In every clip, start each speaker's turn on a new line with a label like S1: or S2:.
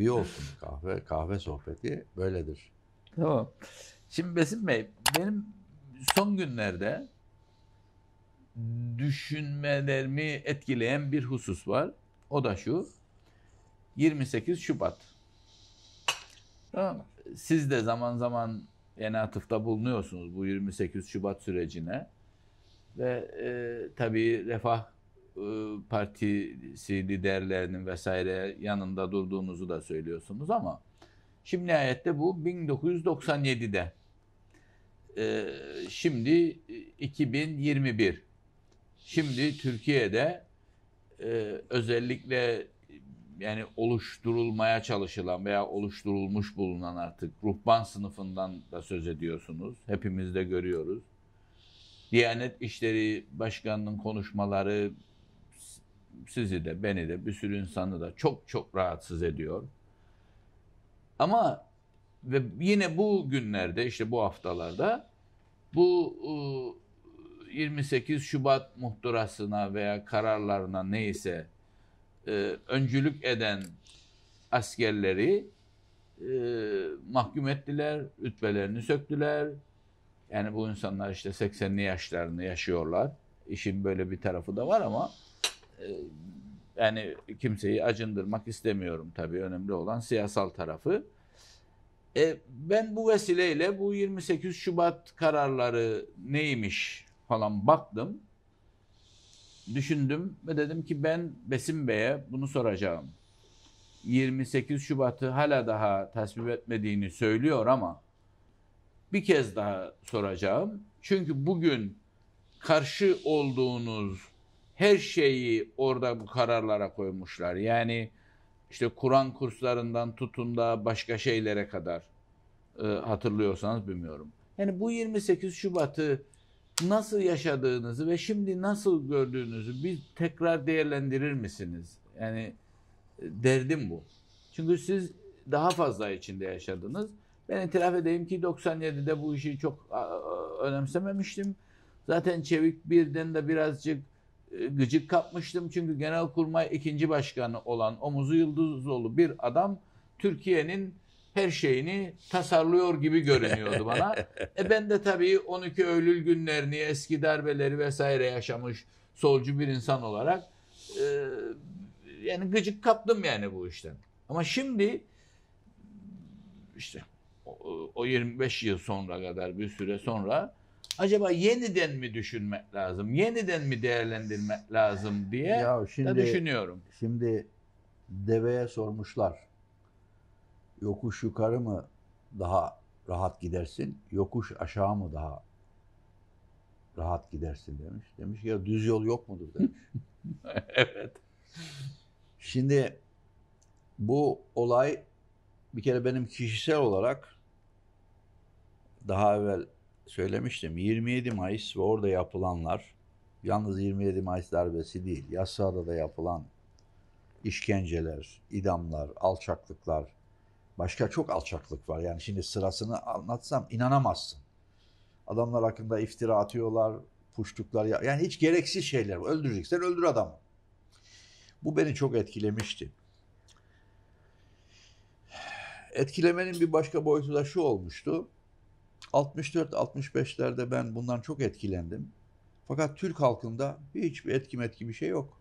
S1: tabii olsun kahve kahve sohbeti böyledir.
S2: Tamam. Şimdi Besim Bey benim son günlerde düşünmelerimi etkileyen bir husus var. O da şu. 28 Şubat. Tamam Siz de zaman zaman enatıfta bulunuyorsunuz bu 28 Şubat sürecine. Ve e, tabii refah e, partisi liderlerinin vesaire yanında durduğunuzu da söylüyorsunuz ama şimdi nihayette bu 1997'de. E, şimdi 2021. Şimdi Türkiye'de e, özellikle yani oluşturulmaya çalışılan veya oluşturulmuş bulunan artık ruhban sınıfından da söz ediyorsunuz. Hepimiz de görüyoruz. Diyanet İşleri Başkanı'nın konuşmaları sizi de beni de bir sürü insanı da çok çok rahatsız ediyor. Ama ve yine bu günlerde işte bu haftalarda bu 28 e, Şubat muhtırasına veya kararlarına neyse e, öncülük eden askerleri e, mahkum ettiler, rütbelerini söktüler. Yani bu insanlar işte 80'li yaşlarını yaşıyorlar. İşin böyle bir tarafı da var ama yani kimseyi acındırmak istemiyorum tabii önemli olan siyasal tarafı. E, ben bu vesileyle bu 28 Şubat kararları neymiş falan baktım. Düşündüm ve dedim ki ben Besim Bey'e bunu soracağım. 28 Şubat'ı hala daha tasvip etmediğini söylüyor ama bir kez daha soracağım. Çünkü bugün karşı olduğunuz her şeyi orada bu kararlara koymuşlar. Yani işte Kur'an kurslarından tutun da başka şeylere kadar e, hatırlıyorsanız bilmiyorum. Yani bu 28 Şubat'ı nasıl yaşadığınızı ve şimdi nasıl gördüğünüzü bir tekrar değerlendirir misiniz? Yani e, derdim bu. Çünkü siz daha fazla içinde yaşadınız. Ben itiraf edeyim ki 97'de bu işi çok önemsememiştim. Zaten Çevik birden de birazcık gıcık kapmıştım. Çünkü Genelkurmay ikinci başkanı olan Omuzu Yıldızoğlu bir adam Türkiye'nin her şeyini tasarlıyor gibi görünüyordu bana. e ben de tabii 12 Eylül günlerini, eski darbeleri vesaire yaşamış solcu bir insan olarak e, yani gıcık kaptım yani bu işten. Ama şimdi işte o, o 25 yıl sonra kadar bir süre sonra acaba yeniden mi düşünmek lazım? Yeniden mi değerlendirmek lazım diye ya şimdi, düşünüyorum.
S1: Şimdi deveye sormuşlar. Yokuş yukarı mı daha rahat gidersin? Yokuş aşağı mı daha rahat gidersin demiş. Demiş ya düz yol yok mudur demiş. evet. Şimdi bu olay bir kere benim kişisel olarak daha evvel söylemiştim 27 Mayıs ve orada yapılanlar yalnız 27 Mayıs darbesi değil. Yasada da yapılan işkenceler, idamlar, alçaklıklar, başka çok alçaklık var. Yani şimdi sırasını anlatsam inanamazsın. Adamlar hakkında iftira atıyorlar, puştuklar. Yani hiç gereksiz şeyler. Öldüreceksen öldür adamı. Bu beni çok etkilemişti. Etkilemenin bir başka boyutu da şu olmuştu. 64-65'lerde ben bundan çok etkilendim. Fakat Türk halkında hiçbir etki metki bir şey yok.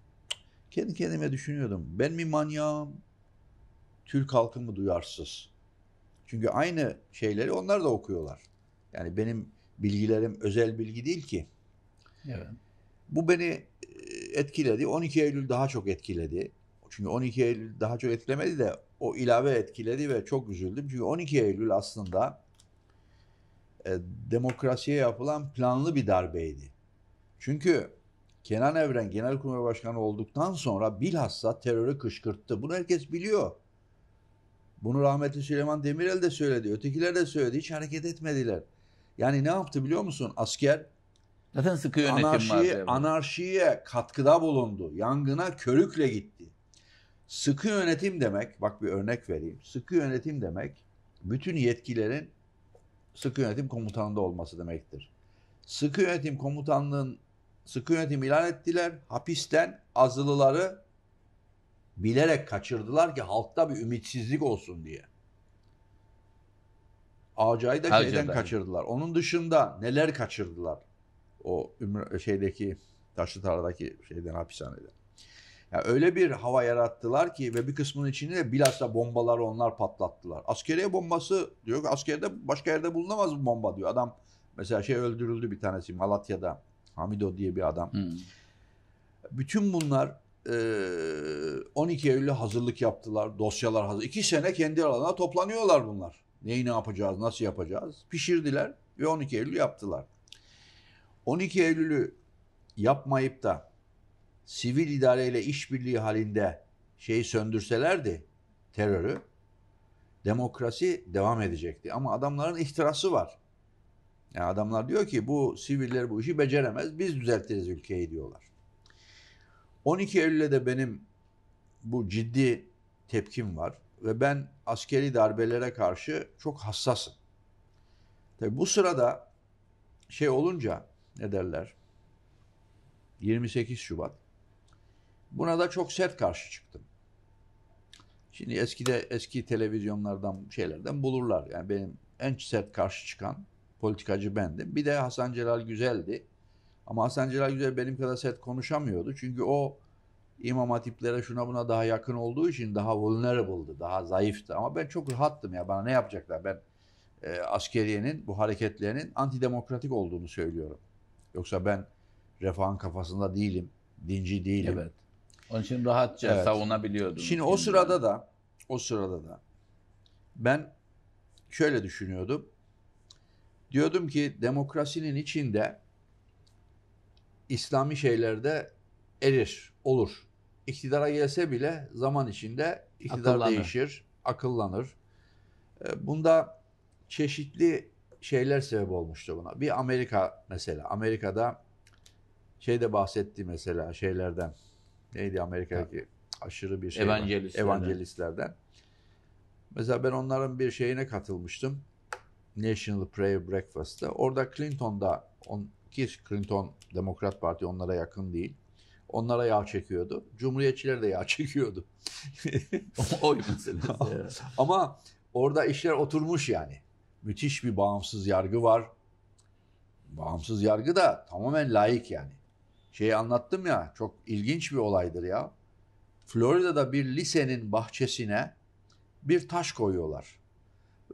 S1: Kendi kendime düşünüyordum. Ben mi manyağım? Türk halkı mı duyarsız? Çünkü aynı şeyleri onlar da okuyorlar. Yani benim bilgilerim özel bilgi değil ki. Evet. Bu beni e, etkiledi. 12 Eylül daha çok etkiledi. Çünkü 12 Eylül daha çok etkilemedi de o ilave etkiledi ve çok üzüldüm. Çünkü 12 Eylül aslında e, demokrasiye yapılan planlı bir darbeydi. Çünkü Kenan Evren Genelkurmay Başkanı olduktan sonra bilhassa terörü kışkırttı. Bunu herkes biliyor. Bunu rahmetli Süleyman Demirel de söyledi. Ötekiler de söyledi. Hiç hareket etmediler. Yani ne yaptı biliyor musun? Asker Zaten sıkı yönetim anarşiye, Anarşiye katkıda bulundu. Yangına körükle gitti. Sıkı yönetim demek, bak bir örnek vereyim. Sıkı yönetim demek bütün yetkilerin sıkı yönetim komutanında olması demektir. Sıkı yönetim komutanlığın sıkı yönetim ilan ettiler. Hapisten azılıları bilerek kaçırdılar ki halkta bir ümitsizlik olsun diye. Ağacay'ı da şeyden kaçırdılar. Onun dışında neler kaçırdılar? O şeydeki Taşlıtar'daki şeyden hapishaneden. Yani öyle bir hava yarattılar ki ve bir kısmının içinde de bilhassa bombaları onlar patlattılar. Askeriye bombası diyor askerde başka yerde bulunamaz bu bomba diyor. Adam mesela şey öldürüldü bir tanesi Malatya'da Hamido diye bir adam. Hmm. Bütün bunlar 12 e, Eylül'e hazırlık yaptılar. Dosyalar hazır. İki sene kendi aralarına toplanıyorlar bunlar. Neyi ne yapacağız, nasıl yapacağız? Pişirdiler ve 12 Eylül yaptılar. 12 Eylül'ü yapmayıp da sivil idareyle işbirliği halinde şeyi söndürselerdi terörü demokrasi devam edecekti. Ama adamların ihtirası var. Yani adamlar diyor ki bu siviller bu işi beceremez biz düzeltiriz ülkeyi diyorlar. 12 Eylül'de de benim bu ciddi tepkim var ve ben askeri darbelere karşı çok hassasım. Tabi bu sırada şey olunca ne derler? 28 Şubat Buna da çok sert karşı çıktım. Şimdi eskide eski televizyonlardan şeylerden bulurlar. Yani benim en sert karşı çıkan politikacı bendim. Bir de Hasan Celal Güzel'di. Ama Hasan Celal Güzel benim kadar sert konuşamıyordu. Çünkü o İmam Hatiplere şuna buna daha yakın olduğu için daha vulnerable'dı, daha zayıftı. Ama ben çok rahattım ya bana ne yapacaklar? Ben e, askeriyenin, bu hareketlerinin antidemokratik olduğunu söylüyorum. Yoksa ben refahın kafasında değilim, dinci değilim. Evet.
S2: Onun için rahatça evet. savunabiliyordunuz. Şimdi o sırada da
S1: o sırada da ben şöyle düşünüyordum. Diyordum ki demokrasinin içinde İslami şeylerde erir, olur. İktidara gelse bile zaman içinde iktidar akıllanır. değişir, akıllanır. Ee, bunda çeşitli şeyler sebep olmuştu buna. Bir Amerika mesela. Amerika'da şeyde bahsetti mesela şeylerden neydi Amerika'daki ya. aşırı bir şey Evangelistlerden. evangelistlerden. Mesela ben onların bir şeyine katılmıştım. National Prayer Breakfast'ta. Orada Clinton'da on, ki Clinton Demokrat Parti onlara yakın değil. Onlara yağ çekiyordu. Cumhuriyetçiler de yağ çekiyordu. Oy meselesi. Ama orada işler oturmuş yani. Müthiş bir bağımsız yargı var. Bağımsız yargı da tamamen layık yani şeyi anlattım ya çok ilginç bir olaydır ya. Florida'da bir lisenin bahçesine bir taş koyuyorlar.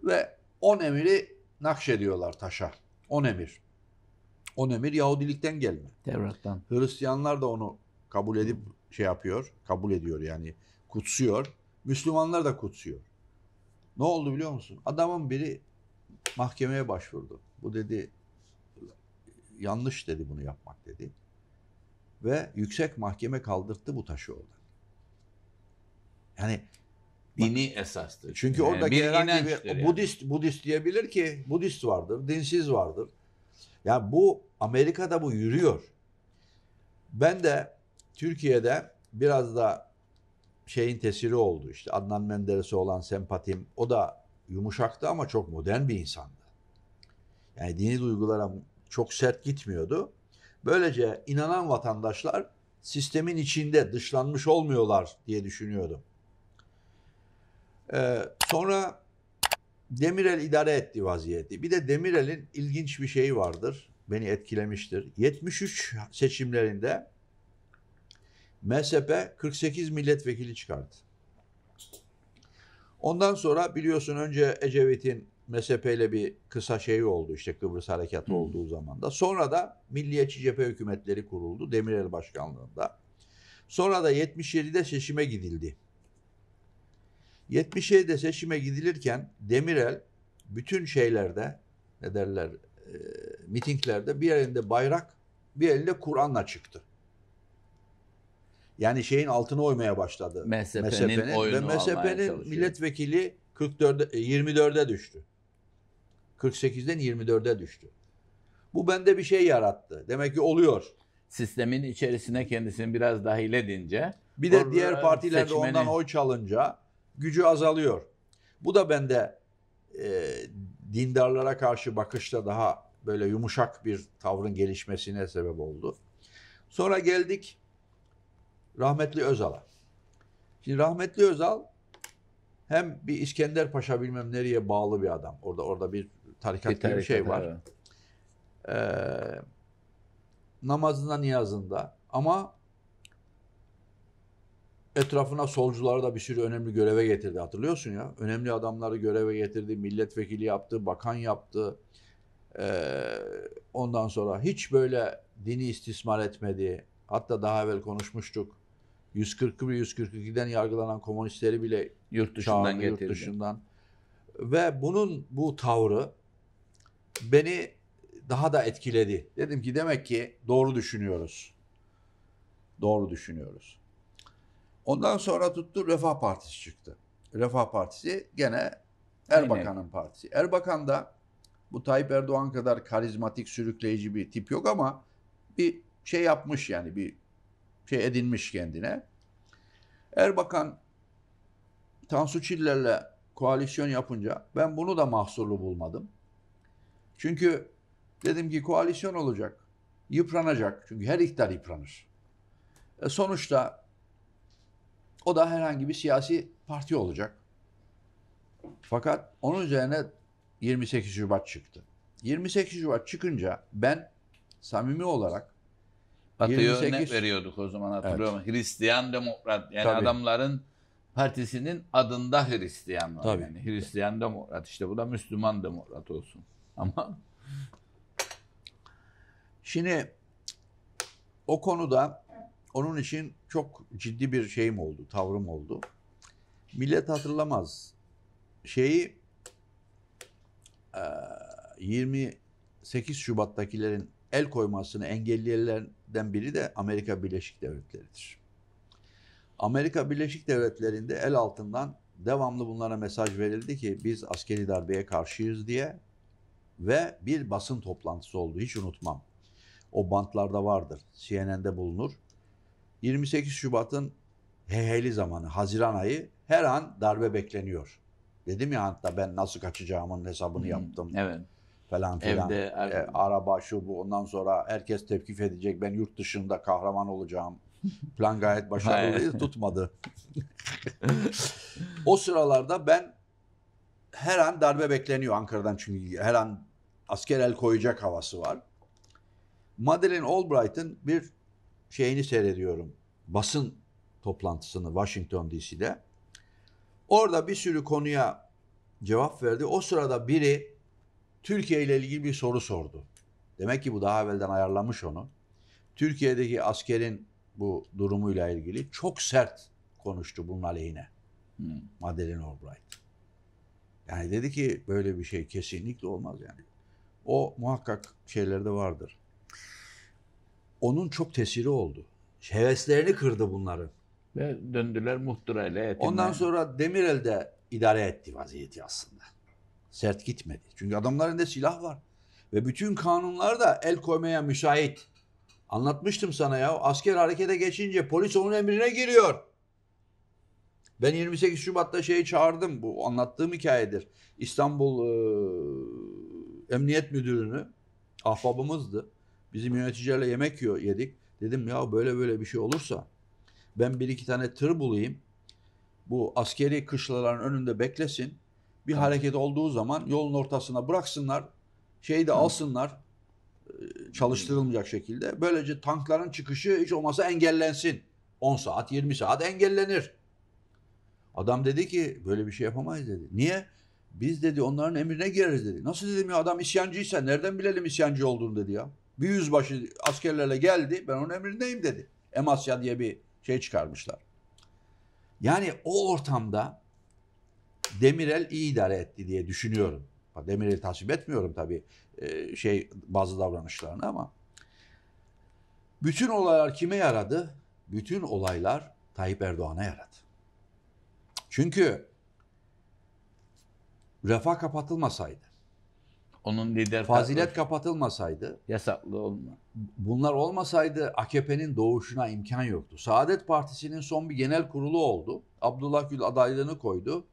S1: Ve on emiri nakşediyorlar taşa. On emir. On emir Yahudilikten gelme. Tevrat'tan. Hristiyanlar da onu kabul edip şey yapıyor. Kabul ediyor yani kutsuyor. Müslümanlar da kutsuyor. Ne oldu biliyor musun? Adamın biri mahkemeye başvurdu. Bu dedi yanlış dedi bunu yapmak dedi ve yüksek mahkeme kaldırttı bu taşı oradan. Yani
S2: dini bak, esastır. Çünkü yani oradaki bir herhangi bir yani.
S1: Budist Budist diyebilir ki Budist vardır, dinsiz vardır. Ya yani bu Amerika'da bu yürüyor. Ben de Türkiye'de biraz da şeyin tesiri oldu işte Adnan Menderes'e olan sempatim o da yumuşaktı ama çok modern bir insandı. Yani dini duygulara çok sert gitmiyordu. Böylece inanan vatandaşlar sistemin içinde dışlanmış olmuyorlar diye düşünüyordum. Ee, sonra Demirel idare etti vaziyeti. Bir de Demirel'in ilginç bir şeyi vardır. Beni etkilemiştir. 73 seçimlerinde MSP 48 milletvekili çıkardı. Ondan sonra biliyorsun önce Ecevit'in MSP ile bir kısa şey oldu işte Kıbrıs Harekatı hmm. olduğu zaman da. Sonra da Milliyetçi Cephe Hükümetleri kuruldu Demirel Başkanlığı'nda. Sonra da 77'de seçime gidildi. 77'de seçime gidilirken Demirel bütün şeylerde ne derler e, mitinglerde bir elinde bayrak bir elinde Kur'an'la çıktı. Yani şeyin altına oymaya başladı. MSP'nin ve MSP'nin milletvekili 44 24'e e, düştü. 48'den
S2: 24'e düştü. Bu bende bir şey yarattı. Demek ki oluyor. Sistemin içerisine kendisini biraz dahil edince. Bir de diğer e, partiler de ondan oy çalınca
S1: gücü azalıyor. Bu da bende e, dindarlara karşı bakışta daha böyle yumuşak bir tavrın gelişmesine sebep oldu. Sonra geldik rahmetli Özal'a. Şimdi rahmetli Özal hem bir İskender Paşa bilmem nereye bağlı bir adam. Orada orada bir tarikat bir gibi bir şey var. Ee, namazında niyazında ama etrafına solcuları da bir sürü önemli göreve getirdi. Hatırlıyorsun ya. Önemli adamları göreve getirdi. Milletvekili yaptı, bakan yaptı. Ee, ondan sonra hiç böyle dini istismar etmedi. Hatta daha evvel konuşmuştuk. 141-142'den yargılanan komünistleri bile yurt dışından çağırdı, getirdi. Yurt dışından. Ve bunun bu tavrı beni daha da etkiledi. Dedim ki demek ki doğru düşünüyoruz. Doğru düşünüyoruz. Ondan sonra tuttu Refah Partisi çıktı. Refah Partisi gene Erbakan'ın partisi. Erbakan da bu Tayyip Erdoğan kadar karizmatik, sürükleyici bir tip yok ama bir şey yapmış yani bir şey edinmiş kendine. Erbakan Tansu Çiller'le koalisyon yapınca ben bunu da mahsurlu bulmadım. Çünkü dedim ki koalisyon olacak. Yıpranacak. Çünkü her iktidar yıpranır. E sonuçta o da herhangi bir siyasi parti olacak. Fakat onun üzerine 28 Şubat çıktı. 28 Şubat çıkınca ben samimi olarak Batı'ya 28...
S2: veriyorduk o zaman hatırlıyorum. Evet. Hristiyan demokrat yani Tabii. adamların partisinin adında Hristiyan var. Tabii. Yani Hristiyan demokrat işte bu da Müslüman demokrat olsun. Ama şimdi o konuda
S1: onun için çok ciddi bir şeyim oldu, tavrım oldu. Millet hatırlamaz. Şeyi 28 Şubat'takilerin el koymasını engelleyenlerden biri de Amerika Birleşik Devletleri'dir. Amerika Birleşik Devletleri'nde el altından devamlı bunlara mesaj verildi ki biz askeri darbeye karşıyız diye ve bir basın toplantısı oldu. Hiç unutmam. O bantlarda vardır. CNN'de bulunur. 28 Şubat'ın heyheyli zamanı, Haziran ayı her an darbe bekleniyor. Dedim ya hatta ben nasıl kaçacağımın hesabını hmm, yaptım. Evet. Falan filan. Evde, er... e, araba şu bu ondan sonra herkes tepkif edecek. Ben yurt dışında kahraman olacağım. Plan gayet başarılıydı tutmadı. o sıralarda ben her an darbe bekleniyor Ankara'dan çünkü her an asker el koyacak havası var. Madeleine Albright'ın bir şeyini seyrediyorum. Basın toplantısını Washington DC'de. Orada bir sürü konuya cevap verdi. O sırada biri Türkiye ile ilgili bir soru sordu. Demek ki bu daha evvelden ayarlamış onu. Türkiye'deki askerin bu durumuyla ilgili çok sert konuştu bunun aleyhine. Hmm. Madeleine Albright. Yani dedi ki böyle bir şey kesinlikle olmaz yani. O muhakkak şeylerde vardır. Onun çok tesiri oldu. Heveslerini kırdı bunları. Ve
S2: döndüler muhtırayla yetimler. Ondan
S1: sonra Demirel de idare etti vaziyeti aslında. Sert gitmedi. Çünkü adamların da silah var. Ve bütün kanunlar da el koymaya müsait. Anlatmıştım sana ya. Asker harekete geçince polis onun emrine giriyor. Ben 28 Şubat'ta şeyi çağırdım. Bu anlattığım hikayedir. İstanbul e, emniyet müdürünü ahbabımızdı. Bizim yöneticilerle yemek yiyor, yedik. Dedim ya böyle böyle bir şey olursa ben bir iki tane tır bulayım. Bu askeri kışlaların önünde beklesin. Bir hareket olduğu zaman yolun ortasına bıraksınlar. Şeyi de alsınlar çalıştırılmayacak şekilde. Böylece tankların çıkışı hiç olmasa engellensin. 10 saat 20 saat engellenir. Adam dedi ki böyle bir şey yapamayız dedi. Niye? Biz dedi onların emrine gireriz dedi. Nasıl dedim ya adam isyancıysa nereden bilelim isyancı olduğunu dedi ya. Bir yüzbaşı askerlerle geldi ben onun emrindeyim dedi. Emasya diye bir şey çıkarmışlar. Yani o ortamda Demirel iyi idare etti diye düşünüyorum. Demirel'i tasvip etmiyorum tabii e, şey bazı davranışlarını ama bütün olaylar kime yaradı? Bütün olaylar Tayyip Erdoğan'a yaradı. Çünkü Refah kapatılmasaydı,
S2: onun lider
S1: fazilet kapatılmasaydı, yasaklı olma. Bunlar olmasaydı AKP'nin doğuşuna imkan yoktu. Saadet Partisi'nin son bir genel kurulu oldu. Abdullah Gül adaylığını koydu.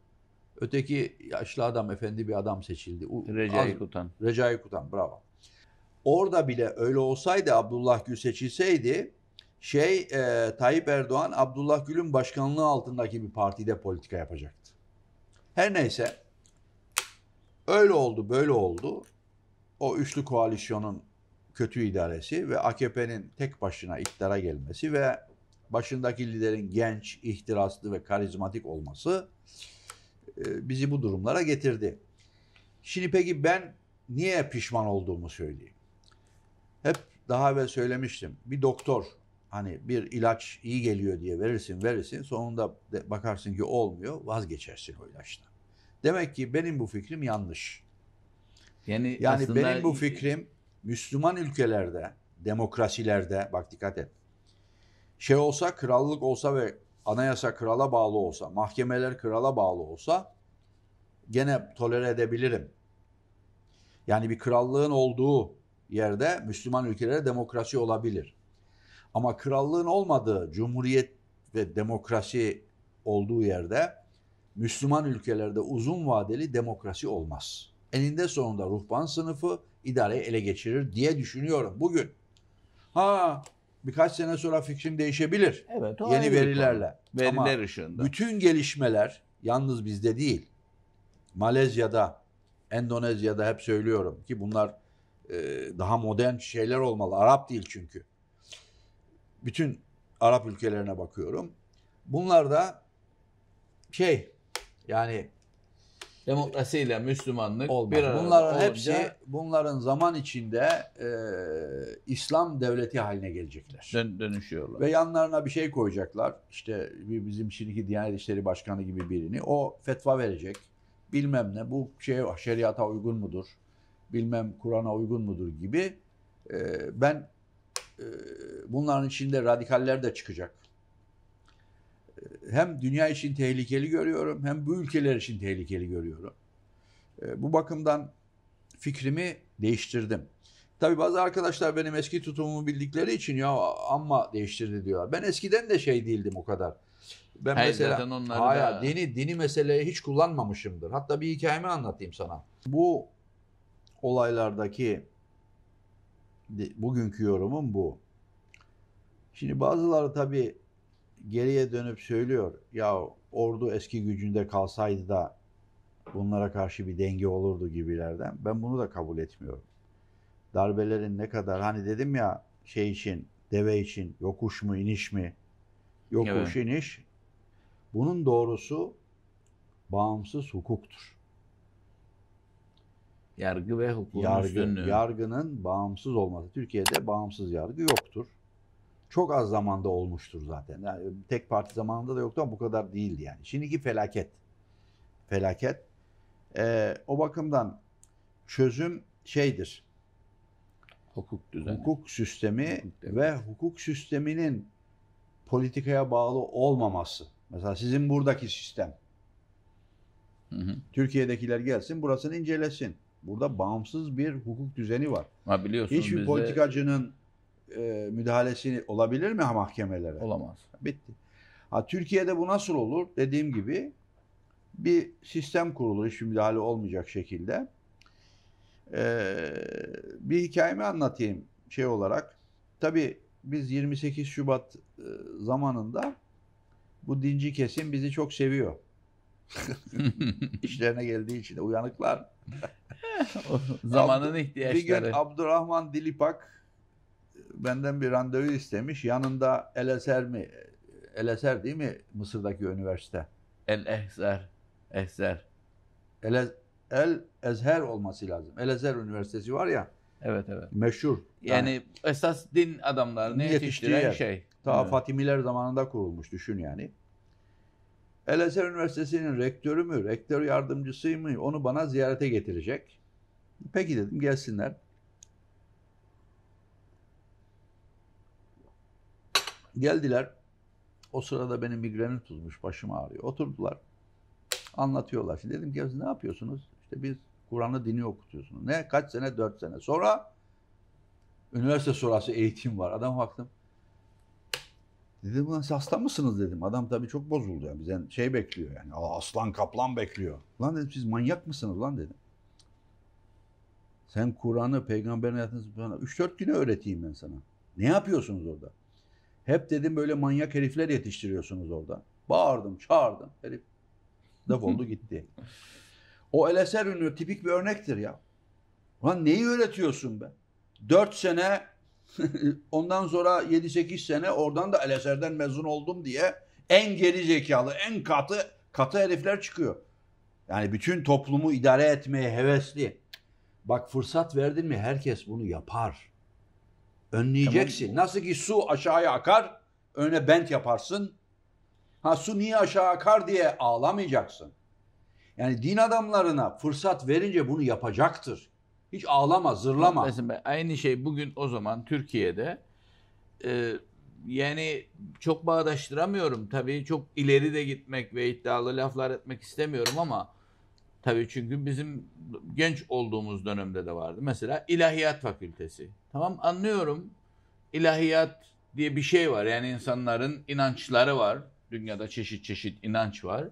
S1: Öteki yaşlı adam, efendi bir adam seçildi. Recai Az, Kutan. Recai Kutan, bravo. Orada bile öyle olsaydı Abdullah Gül seçilseydi, şey e, Tayyip Erdoğan Abdullah Gül'ün başkanlığı altındaki bir partide politika yapacaktı. Her neyse Öyle oldu, böyle oldu. O üçlü koalisyonun kötü idaresi ve AKP'nin tek başına iktidara gelmesi ve başındaki liderin genç, ihtiraslı ve karizmatik olması e, bizi bu durumlara getirdi. Şimdi peki ben niye pişman olduğumu söyleyeyim. Hep daha evvel söylemiştim. Bir doktor hani bir ilaç iyi geliyor diye verirsin verirsin sonunda bakarsın ki olmuyor vazgeçersin o ilaçtan. Demek ki benim bu fikrim yanlış. Yani, yani benim bu fikrim Müslüman ülkelerde, demokrasilerde, bak dikkat et. Şey olsa, krallık olsa ve anayasa krala bağlı olsa, mahkemeler krala bağlı olsa gene tolere edebilirim. Yani bir krallığın olduğu yerde Müslüman ülkelerde demokrasi olabilir. Ama krallığın olmadığı cumhuriyet ve demokrasi olduğu yerde Müslüman ülkelerde uzun vadeli demokrasi olmaz. Eninde sonunda ruhban sınıfı idareyi ele geçirir diye düşünüyorum bugün. Ha birkaç sene sonra fikrim değişebilir. Evet, o Yeni verilerle. Konu. Veriler Ama ışığında. Bütün gelişmeler yalnız bizde değil. Malezya'da, Endonezya'da hep söylüyorum ki bunlar e, daha modern şeyler olmalı. Arap değil çünkü. Bütün Arap ülkelerine bakıyorum. Bunlar da şey
S2: yani demokrasiyle Müslümanlık olmaz. bir arada bunların hepsi
S1: bunların zaman içinde e, İslam devleti haline gelecekler.
S2: Dön, dönüşüyorlar. Ve
S1: yanlarına bir şey koyacaklar. İşte bizim şimdiki Diyanet İşleri Başkanı gibi birini. O fetva verecek. Bilmem ne bu şey şeriata uygun mudur? Bilmem Kur'an'a uygun mudur gibi. E, ben e, bunların içinde radikaller de çıkacak hem dünya için tehlikeli görüyorum hem bu ülkeler için tehlikeli görüyorum. E, bu bakımdan fikrimi değiştirdim. Tabii bazı arkadaşlar benim eski tutumumu bildikleri için ya ama değiştirdi diyorlar. Ben eskiden de şey değildim o kadar.
S2: Ben Hayır, mesela zaten onları da...
S1: dini dini meseleye hiç kullanmamışımdır. Hatta bir hikayemi anlatayım sana. Bu olaylardaki bugünkü yorumum bu. Şimdi bazıları tabii geriye dönüp söylüyor ya ordu eski gücünde kalsaydı da bunlara karşı bir denge olurdu gibilerden. Ben bunu da kabul etmiyorum. Darbelerin ne kadar hani dedim ya şey için, deve için yokuş mu iniş mi? Yokuş evet. iniş. Bunun doğrusu bağımsız hukuktur. Yargı ve hukukun yargı, üstünlüğü. Yargının bağımsız olması. Türkiye'de bağımsız yargı yoktur çok az zamanda olmuştur zaten. Yani tek parti zamanında da yoktu ama bu kadar değildi yani. Şimdiki felaket. Felaket. Ee, o bakımdan çözüm şeydir. Hukuk düzeni. Hukuk sistemi hukuk ve hukuk sisteminin politikaya bağlı olmaması. Mesela sizin buradaki sistem. Hı hı. Türkiye'dekiler gelsin burasını incelesin. Burada bağımsız bir hukuk düzeni var.
S2: Ha, biliyorsun Hiçbir bizde...
S1: politikacının e, müdahalesi olabilir mi mahkemelere? Olamaz. Bitti. Ha Türkiye'de bu nasıl olur? Dediğim gibi bir sistem kurulur hiç müdahale olmayacak şekilde. Ee, bir hikayemi anlatayım şey olarak. Tabii biz 28 Şubat e, zamanında bu dinci kesim bizi çok seviyor. İşlerine geldiği için de uyanıklar. Zamanın ihtiyaçları. Bir gün Abdurrahman Dilipak benden bir randevu istemiş. Yanında El Eser mi? El Eser değil mi Mısır'daki üniversite?
S2: El Ehzer.
S1: Ehzer. El, El Ezher olması lazım. El Ezher Üniversitesi var ya. Evet evet. Meşhur. Yani,
S2: yani esas din adamlarını yetiştiren yer. şey. Ta evet.
S1: Fatimiler zamanında kurulmuş düşün yani. El Ezher Üniversitesi'nin rektörü mü, rektör yardımcısı mı onu bana ziyarete getirecek. Peki dedim gelsinler. Geldiler. O sırada benim migrenim tutmuş. Başım ağrıyor. Oturdular. Anlatıyorlar. Şimdi dedim ki ne yapıyorsunuz? İşte biz Kur'an'ı dini okutuyorsunuz. Ne? Kaç sene? Dört sene. Sonra üniversite sonrası eğitim var. Adam baktım. Dedim lan siz hasta mısınız dedim. Adam tabii çok bozuldu yani. Bizden şey bekliyor yani. aslan kaplan bekliyor. Lan dedim siz manyak mısınız lan dedim. Sen Kur'an'ı, peygamberin hayatını 3-4 güne öğreteyim ben sana. Ne yapıyorsunuz orada? Hep dedim böyle manyak herifler yetiştiriyorsunuz orada. Bağırdım, çağırdım. Herif defoldu gitti. O LSR ünlü tipik bir örnektir ya. Lan neyi öğretiyorsun be? Dört sene, ondan sonra yedi sekiz sene oradan da LSR'den mezun oldum diye en geri zekalı, en katı, katı herifler çıkıyor. Yani bütün toplumu idare etmeye hevesli. Bak fırsat verdin mi herkes bunu yapar. Önleyeceksin. Tamam. Nasıl ki su aşağıya akar, öne bent yaparsın. Ha su niye aşağı akar diye ağlamayacaksın.
S2: Yani din adamlarına fırsat verince bunu yapacaktır. Hiç ağlama, zırlama. Mesela aynı şey bugün o zaman Türkiye'de e, yani çok bağdaştıramıyorum. Tabii çok ileri de gitmek ve iddialı laflar etmek istemiyorum ama Tabii çünkü bizim genç olduğumuz dönemde de vardı. Mesela ilahiyat Fakültesi. Tamam anlıyorum. İlahiyat diye bir şey var. Yani insanların inançları var. Dünyada çeşit çeşit inanç var.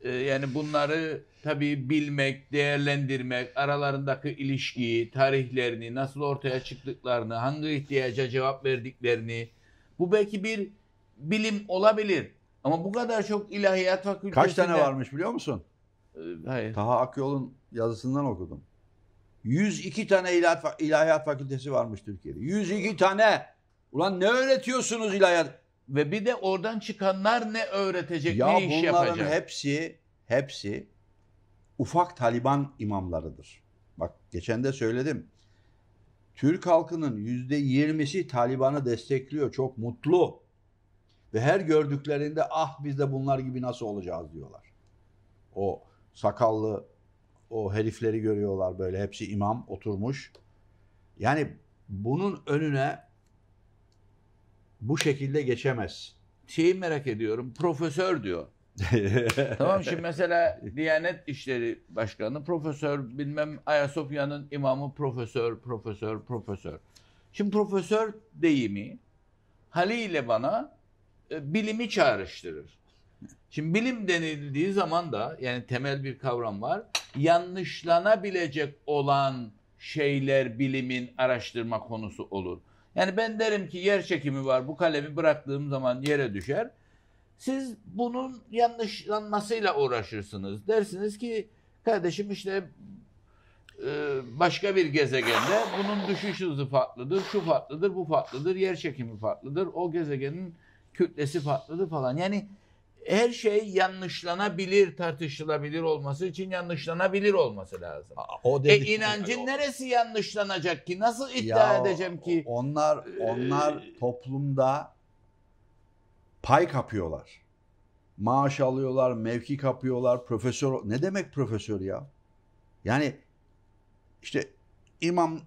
S2: Ee, yani bunları tabii bilmek, değerlendirmek, aralarındaki ilişkiyi, tarihlerini, nasıl ortaya çıktıklarını, hangi ihtiyaca cevap verdiklerini. Bu belki bir bilim olabilir. Ama bu kadar çok ilahiyat fakültesinde... Kaç tane varmış
S1: biliyor musun? Hayır. Taha Akyol'un yazısından okudum. 102 tane ilahiyat, ilahiyat fakültesi varmış Türkiye'de. 102 tane. Ulan ne öğretiyorsunuz ilahiyat?
S2: Ve bir de oradan çıkanlar ne öğretecek, ya ne iş yapacak? Ya bunların
S1: hepsi, hepsi ufak Taliban imamlarıdır. Bak geçen de söyledim. Türk halkının yüzde yirmisi Taliban'ı destekliyor. Çok mutlu. Ve her gördüklerinde ah biz de bunlar gibi nasıl olacağız diyorlar. O sakallı o herifleri görüyorlar böyle hepsi imam oturmuş. Yani bunun önüne bu şekilde
S2: geçemez. Şeyi merak ediyorum. Profesör diyor.
S1: tamam şimdi
S2: mesela Diyanet İşleri Başkanı profesör bilmem Ayasofya'nın imamı profesör profesör profesör. Şimdi profesör deyimi haliyle bana e, bilimi çağrıştırır. Şimdi bilim denildiği zaman da yani temel bir kavram var. Yanlışlanabilecek olan şeyler bilimin araştırma konusu olur. Yani ben derim ki yer çekimi var. Bu kalemi bıraktığım zaman yere düşer. Siz bunun yanlışlanmasıyla uğraşırsınız. Dersiniz ki kardeşim işte e, başka bir gezegende bunun düşüş hızı farklıdır, şu farklıdır, bu farklıdır, yer çekimi farklıdır, o gezegenin kütlesi farklıdır falan. Yani her şey yanlışlanabilir, tartışılabilir olması için yanlışlanabilir olması lazım.
S1: O e inancın
S2: yani neresi yanlışlanacak ki? Nasıl iddia ya, edeceğim
S1: ki? Onlar ee, onlar e... toplumda pay kapıyorlar. Maaş alıyorlar, mevki kapıyorlar, profesör. Ne demek profesör ya? Yani işte imam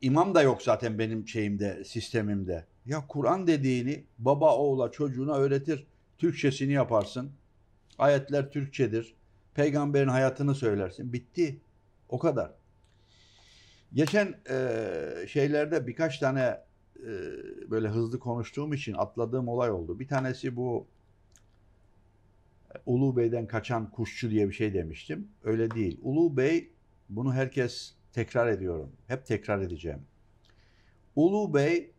S1: imam da yok zaten benim şeyimde, sistemimde. Ya Kur'an dediğini baba oğula çocuğuna öğretir. Türkçesini yaparsın. Ayetler Türkçedir. Peygamberin hayatını söylersin. Bitti. O kadar. Geçen e, şeylerde birkaç tane e, böyle hızlı konuştuğum için atladığım olay oldu. Bir tanesi bu e, Ulu Bey'den kaçan kuşçu diye bir şey demiştim. Öyle değil. Ulu Bey bunu herkes tekrar ediyorum. Hep tekrar edeceğim. Ulu Bey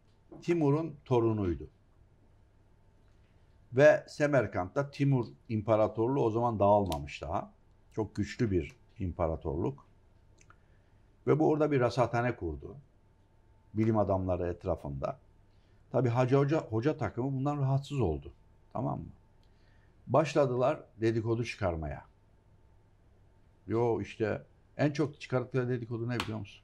S1: Timur'un torunuydu. Ve Semerkant'ta Timur İmparatorluğu o zaman dağılmamış daha. Çok güçlü bir imparatorluk. Ve bu orada bir rasathane kurdu. Bilim adamları etrafında. Tabi Hacı Hoca, Hoca takımı bundan rahatsız oldu. Tamam mı? Başladılar dedikodu çıkarmaya. Yo işte en çok çıkarttıkları dedikodu ne biliyor musun?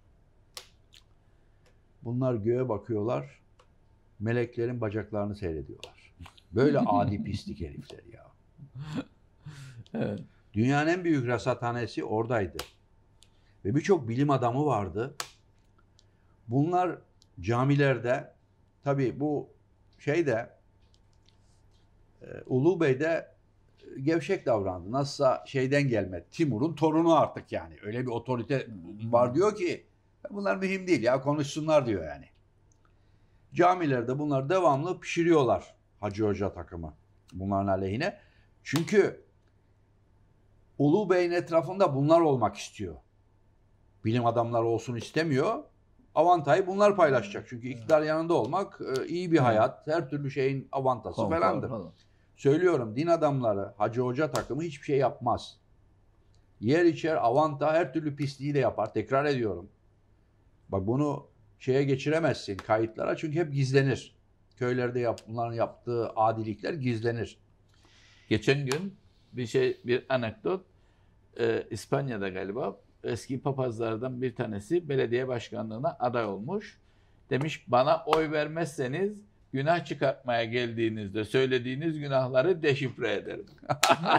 S1: Bunlar göğe bakıyorlar, meleklerin bacaklarını seyrediyorlar. Böyle adi pislik herifler ya. evet. Dünyanın en büyük rasathanesi oradaydı. Ve birçok bilim adamı vardı. Bunlar camilerde, tabi bu şeyde e, Ulu Bey'de e, gevşek davrandı. Nasılsa şeyden gelme Timur'un torunu artık yani. Öyle bir otorite var diyor ki bunlar mühim değil ya konuşsunlar diyor yani. Camilerde bunlar devamlı pişiriyorlar. Hacı Hoca takımı bunların aleyhine. Çünkü Ulu Bey'in etrafında bunlar olmak istiyor. Bilim adamları olsun istemiyor. Avantayı bunlar paylaşacak. Çünkü iktidar yanında olmak e, iyi bir hayat, her türlü şeyin avantası falandır. Falan. Söylüyorum din adamları, Hacı Hoca takımı hiçbir şey yapmaz. Yer içer, avanta her türlü pisliği de yapar. Tekrar ediyorum. Bak bunu şeye geçiremezsin kayıtlara çünkü hep gizlenir köylerde yapılan yaptığı
S2: adilikler gizlenir. Geçen gün bir şey bir anekdot e, İspanya'da galiba eski papazlardan bir tanesi belediye başkanlığına aday olmuş. Demiş bana oy vermezseniz günah çıkartmaya geldiğinizde söylediğiniz günahları deşifre ederim.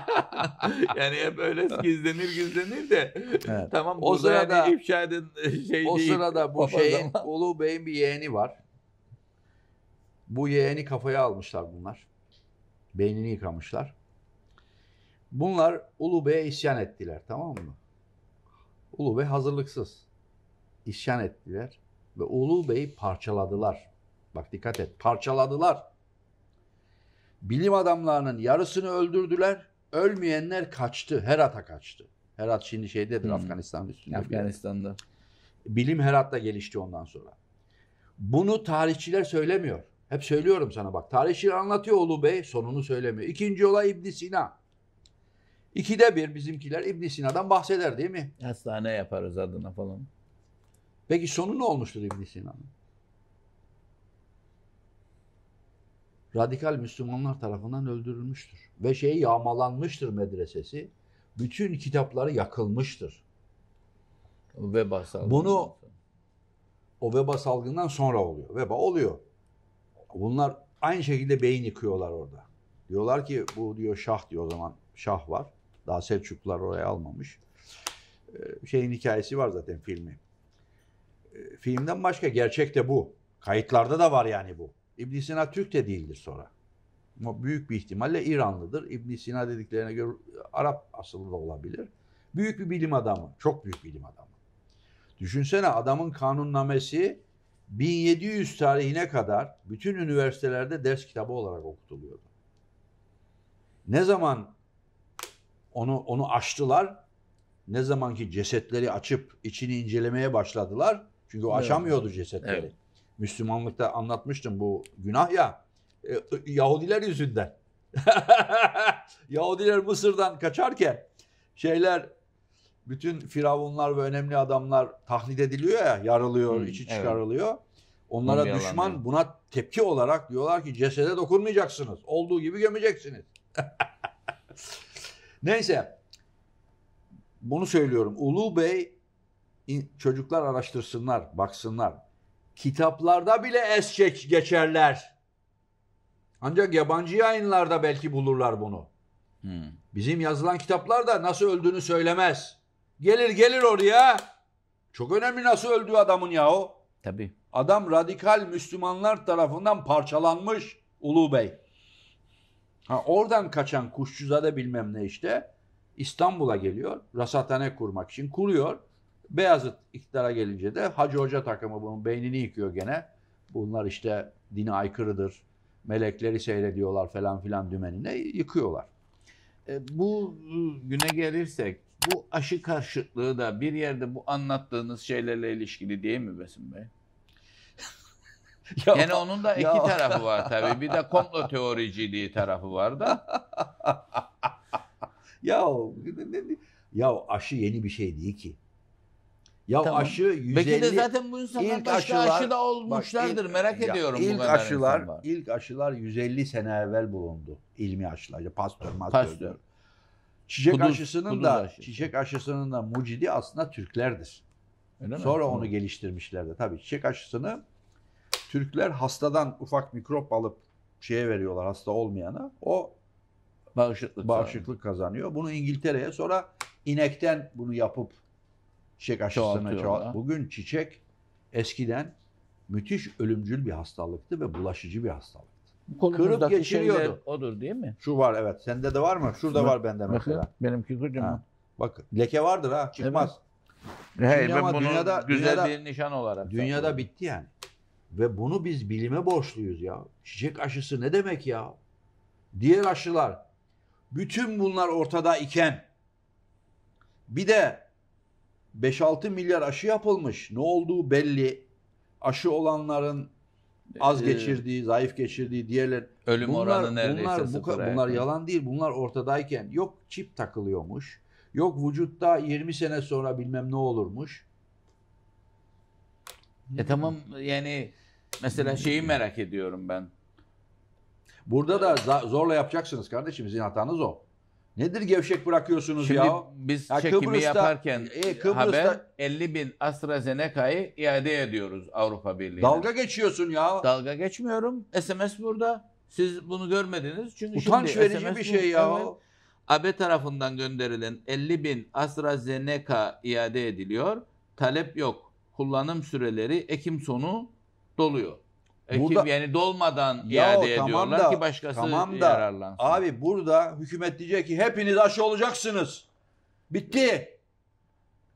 S2: yani hep öyle gizlenir gizlenir de evet. tamam o sırada ifşa edin şey O değil, sırada bu şeyin
S1: Ulu Bey'in bir yeğeni var. Bu yeğeni kafaya almışlar bunlar. Beynini yıkamışlar. Bunlar Ulu Bey'e isyan ettiler tamam mı? Ulu Bey hazırlıksız. İsyan ettiler ve Ulu Bey'i parçaladılar. Bak dikkat et parçaladılar. Bilim adamlarının yarısını öldürdüler. Ölmeyenler kaçtı. Herat'a kaçtı. Herat şimdi şeydedir hmm. Afganistan üstünde. Afganistan'da. Bilim Herat'ta gelişti ondan sonra. Bunu tarihçiler söylemiyor. Hep söylüyorum sana bak. Tarih şiir anlatıyor Ulu Bey. Sonunu söylemiyor. İkinci olay İbn Sina. İkide bir bizimkiler İbn Sina'dan bahseder değil mi? Hastane yaparız adına falan. Peki sonu ne olmuştur İbn Sina'nın? Radikal Müslümanlar tarafından öldürülmüştür. Ve şeyi yağmalanmıştır medresesi. Bütün kitapları yakılmıştır. Veba salgını. Bunu o veba salgından sonra oluyor. Veba oluyor. Bunlar aynı şekilde beyin yıkıyorlar orada. Diyorlar ki bu diyor şah diyor o zaman şah var. Daha Selçuklular oraya almamış. Ee, şeyin hikayesi var zaten filmi. Ee, filmden başka gerçek de bu. Kayıtlarda da var yani bu. İbn Sina Türk de değildir sonra. Ama büyük bir ihtimalle İranlıdır. İbn Sina dediklerine göre Arap asıllı da olabilir. Büyük bir bilim adamı. Çok büyük bilim adamı. Düşünsene adamın kanunnamesi 1700 tarihine kadar bütün üniversitelerde ders kitabı olarak okutuluyordu. Ne zaman onu onu açtılar, ne zamanki cesetleri açıp içini incelemeye başladılar. Çünkü o açamıyordu evet. cesetleri. Evet. Müslümanlıkta anlatmıştım bu günah ya. E, Yahudiler yüzünden. Yahudiler Mısır'dan kaçarken şeyler bütün firavunlar ve önemli adamlar tahnit ediliyor ya, yarılıyor, hmm, içi çıkarılıyor. Evet. Onlara Mumyalan düşman yani. buna tepki olarak diyorlar ki cesede dokunmayacaksınız. Olduğu gibi gömeceksiniz. Neyse. Bunu söylüyorum. Ulu Bey çocuklar araştırsınlar, baksınlar. Kitaplarda bile es geçerler. Ancak yabancı yayınlarda belki bulurlar bunu. Hmm. Bizim yazılan kitaplar da nasıl öldüğünü söylemez. Gelir gelir oraya. Çok önemli nasıl öldüğü adamın ya o. Tabii. Adam radikal Müslümanlar tarafından parçalanmış Ulu Bey. Ha, oradan kaçan Kuşçuzade bilmem ne işte İstanbul'a geliyor. Rasathane kurmak için kuruyor. Beyazıt iktidara gelince de Hacı Hoca takımı bunun beynini yıkıyor gene. Bunlar işte dine aykırıdır. Melekleri seyrediyorlar
S2: falan filan dümenine yıkıyorlar. E, bu güne gelirsek bu aşı karşıtlığı da bir yerde bu anlattığınız şeylerle ilişkili değil mi Besim Bey? ya, yani onun da iki ya. tarafı var tabii. Bir de komplo teoriciliği tarafı var da.
S1: ya ya aşı yeni bir şey değil ki. Ya tamam. aşı 150 Belki de zaten
S2: bu insanlar ilk başka aşılar, aşı da olmuşlardır. Bak, ilk, Merak ya, ediyorum ilk bu kadar aşılar, insanlar.
S1: İlk aşılar 150 sene evvel bulundu. İlmi aşılar. Pastör, Pastör.
S2: Çiçek kuduz, aşısının kuduz da aşısı.
S1: çiçek aşısının da mucidi aslında Türklerdir. Öyle Sonra mi? onu Hı. geliştirmişlerdi. Tabii çiçek aşısını Türkler hastadan ufak mikrop alıp şeye veriyorlar hasta olmayana. O bağışıklık, bağışıklık kazanıyor. Bunu İngiltere'ye sonra inekten bunu yapıp çiçek aşısını çoğalt. Bugün çiçek eskiden müthiş ölümcül bir hastalıktı ve bulaşıcı bir hastalık. Kırıp geçiriyordu.
S2: Odur değil mi?
S1: Şu var evet. Sende de var mı? Şurada Bak, var bende mesela. Bakın,
S2: benimki kocaman.
S1: Bak leke vardır ha çıkmaz. Evet.
S2: Hey, Dünya, ben bunu dünyada, güzel dünyada, bir nişan olarak. Dünyada zaten. bitti yani.
S1: Ve bunu biz bilime borçluyuz ya. Çiçek aşısı ne demek ya? Diğer aşılar. Bütün bunlar ortada iken bir de 5-6 milyar aşı yapılmış. Ne olduğu belli. Aşı olanların az e, geçirdiği, zayıf geçirdiği diğerler ölüm bunlar, oranı neredeyse bunlar, bu, bunlar yani. yalan değil. Bunlar ortadayken yok çip takılıyormuş. Yok vücutta 20 sene sonra bilmem ne olurmuş.
S2: E tamam yani mesela şeyi merak ediyorum ben. Burada
S1: da zorla yapacaksınız kardeşim. Sizin hatanız o. Nedir gevşek bırakıyorsunuz Şimdi ya? Biz ya çekimi Kıbrıs'ta, yaparken e, Kıbrıs'ta, haber
S2: 50 bin AstraZeneca'yı iade ediyoruz Avrupa Birliği'ne. Dalga geçiyorsun ya. Dalga geçmiyorum. SMS burada. Siz bunu görmediniz. Çünkü Utanç şimdi verici SMS bir şey ya. AB tarafından gönderilen 50 bin AstraZeneca iade ediliyor. Talep yok. Kullanım süreleri Ekim sonu doluyor. Burada, yani dolmadan iade ya, tamam ediyorlar da, ki başkası tamam da, yararlansın.
S1: Abi burada hükümet diyecek ki hepiniz aşı olacaksınız.
S2: Bitti.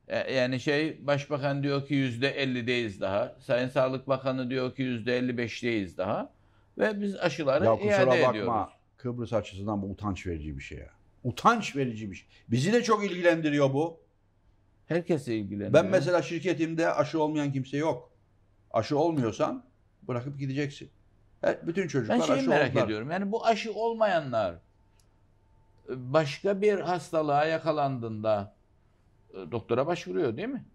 S2: E, yani şey başbakan diyor ki yüzde 50'deyiz daha. Sayın Sağlık Bakanı diyor ki yüzde 55'deyiz daha. Ve biz aşıları ya, iade bakma, ediyoruz.
S1: Kıbrıs açısından bu utanç verici bir şey ya. Utanç verici bir şey. Bizi de çok ilgilendiriyor bu. Herkesi ilgilendiriyor. Ben mesela şirketimde aşı olmayan kimse yok. Aşı olmuyorsan Bırakıp gideceksin. Her bütün çocuklar ben şeyi aşı merak oldular. ediyorum.
S2: Yani bu aşı olmayanlar e, başka bir hastalığa yakalandığında e, doktora başvuruyor değil mi?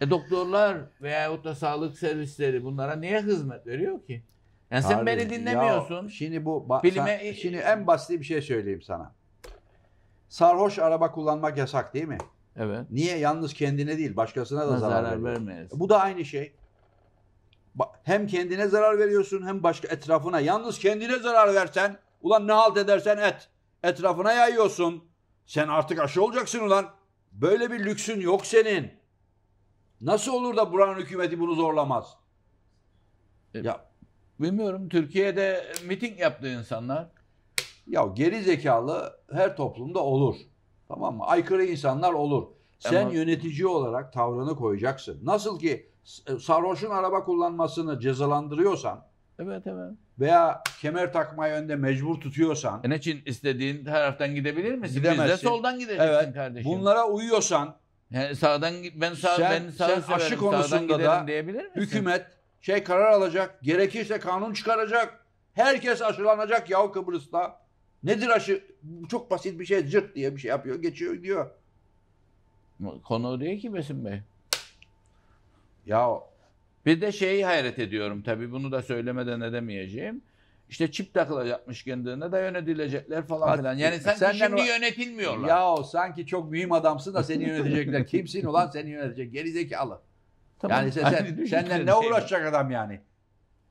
S2: E doktorlar veya da sağlık servisleri bunlara niye hizmet veriyor ki? Yani sen Abi, beni dinlemiyorsun. Ya, şimdi bu Bilime,
S1: şimdi en basit bir şey söyleyeyim sana. Sarhoş araba kullanmak yasak değil mi? Evet. Niye yalnız kendine değil başkasına da zarar, zarar vermeyiz. Bu da aynı şey hem kendine zarar veriyorsun hem başka etrafına. Yalnız kendine zarar versen, ulan ne halt edersen et. Etrafına yayıyorsun. Sen artık aşı olacaksın ulan. Böyle bir lüksün yok senin. Nasıl olur da buranın hükümeti bunu zorlamaz? E, ya bilmiyorum. Türkiye'de miting yaptı insanlar. Ya geri zekalı her toplumda olur. Tamam mı? Aykırı insanlar olur. Sen Ama... yönetici olarak tavrını koyacaksın. Nasıl ki e, sarhoşun araba kullanmasını cezalandırıyorsan Evet evet. Veya
S2: kemer takmayı önde mecbur tutuyorsan. ne için istediğin taraftan gidebilir misin? Gidemezsin. Biz de soldan gideceksin evet. kardeşim. Bunlara uyuyorsan. Yani sağdan ben sağ sen, ben sağ sen severim, aşı konusunda da
S1: diyebilir misin? hükümet şey karar alacak. Gerekirse kanun çıkaracak. Herkes aşılanacak yahu Kıbrıs'ta. Nedir aşı? Çok basit bir şey cırt diye bir şey yapıyor. Geçiyor diyor.
S2: Konu o değil ki Besim Bey. Ya bir de şeyi hayret ediyorum tabii bunu da söylemeden edemeyeceğim. İşte çip takılacakmış kendine de yönetilecekler falan Hadi, filan. Yani sen şimdi o... yönetilmiyorlar.
S1: Ya sanki çok mühim adamsın da seni yönetecekler. Kimsin ulan seni yönetecek? Geri zekalı. Tamam, yani sen, sen senden ne şey uğraşacak şey adam yani?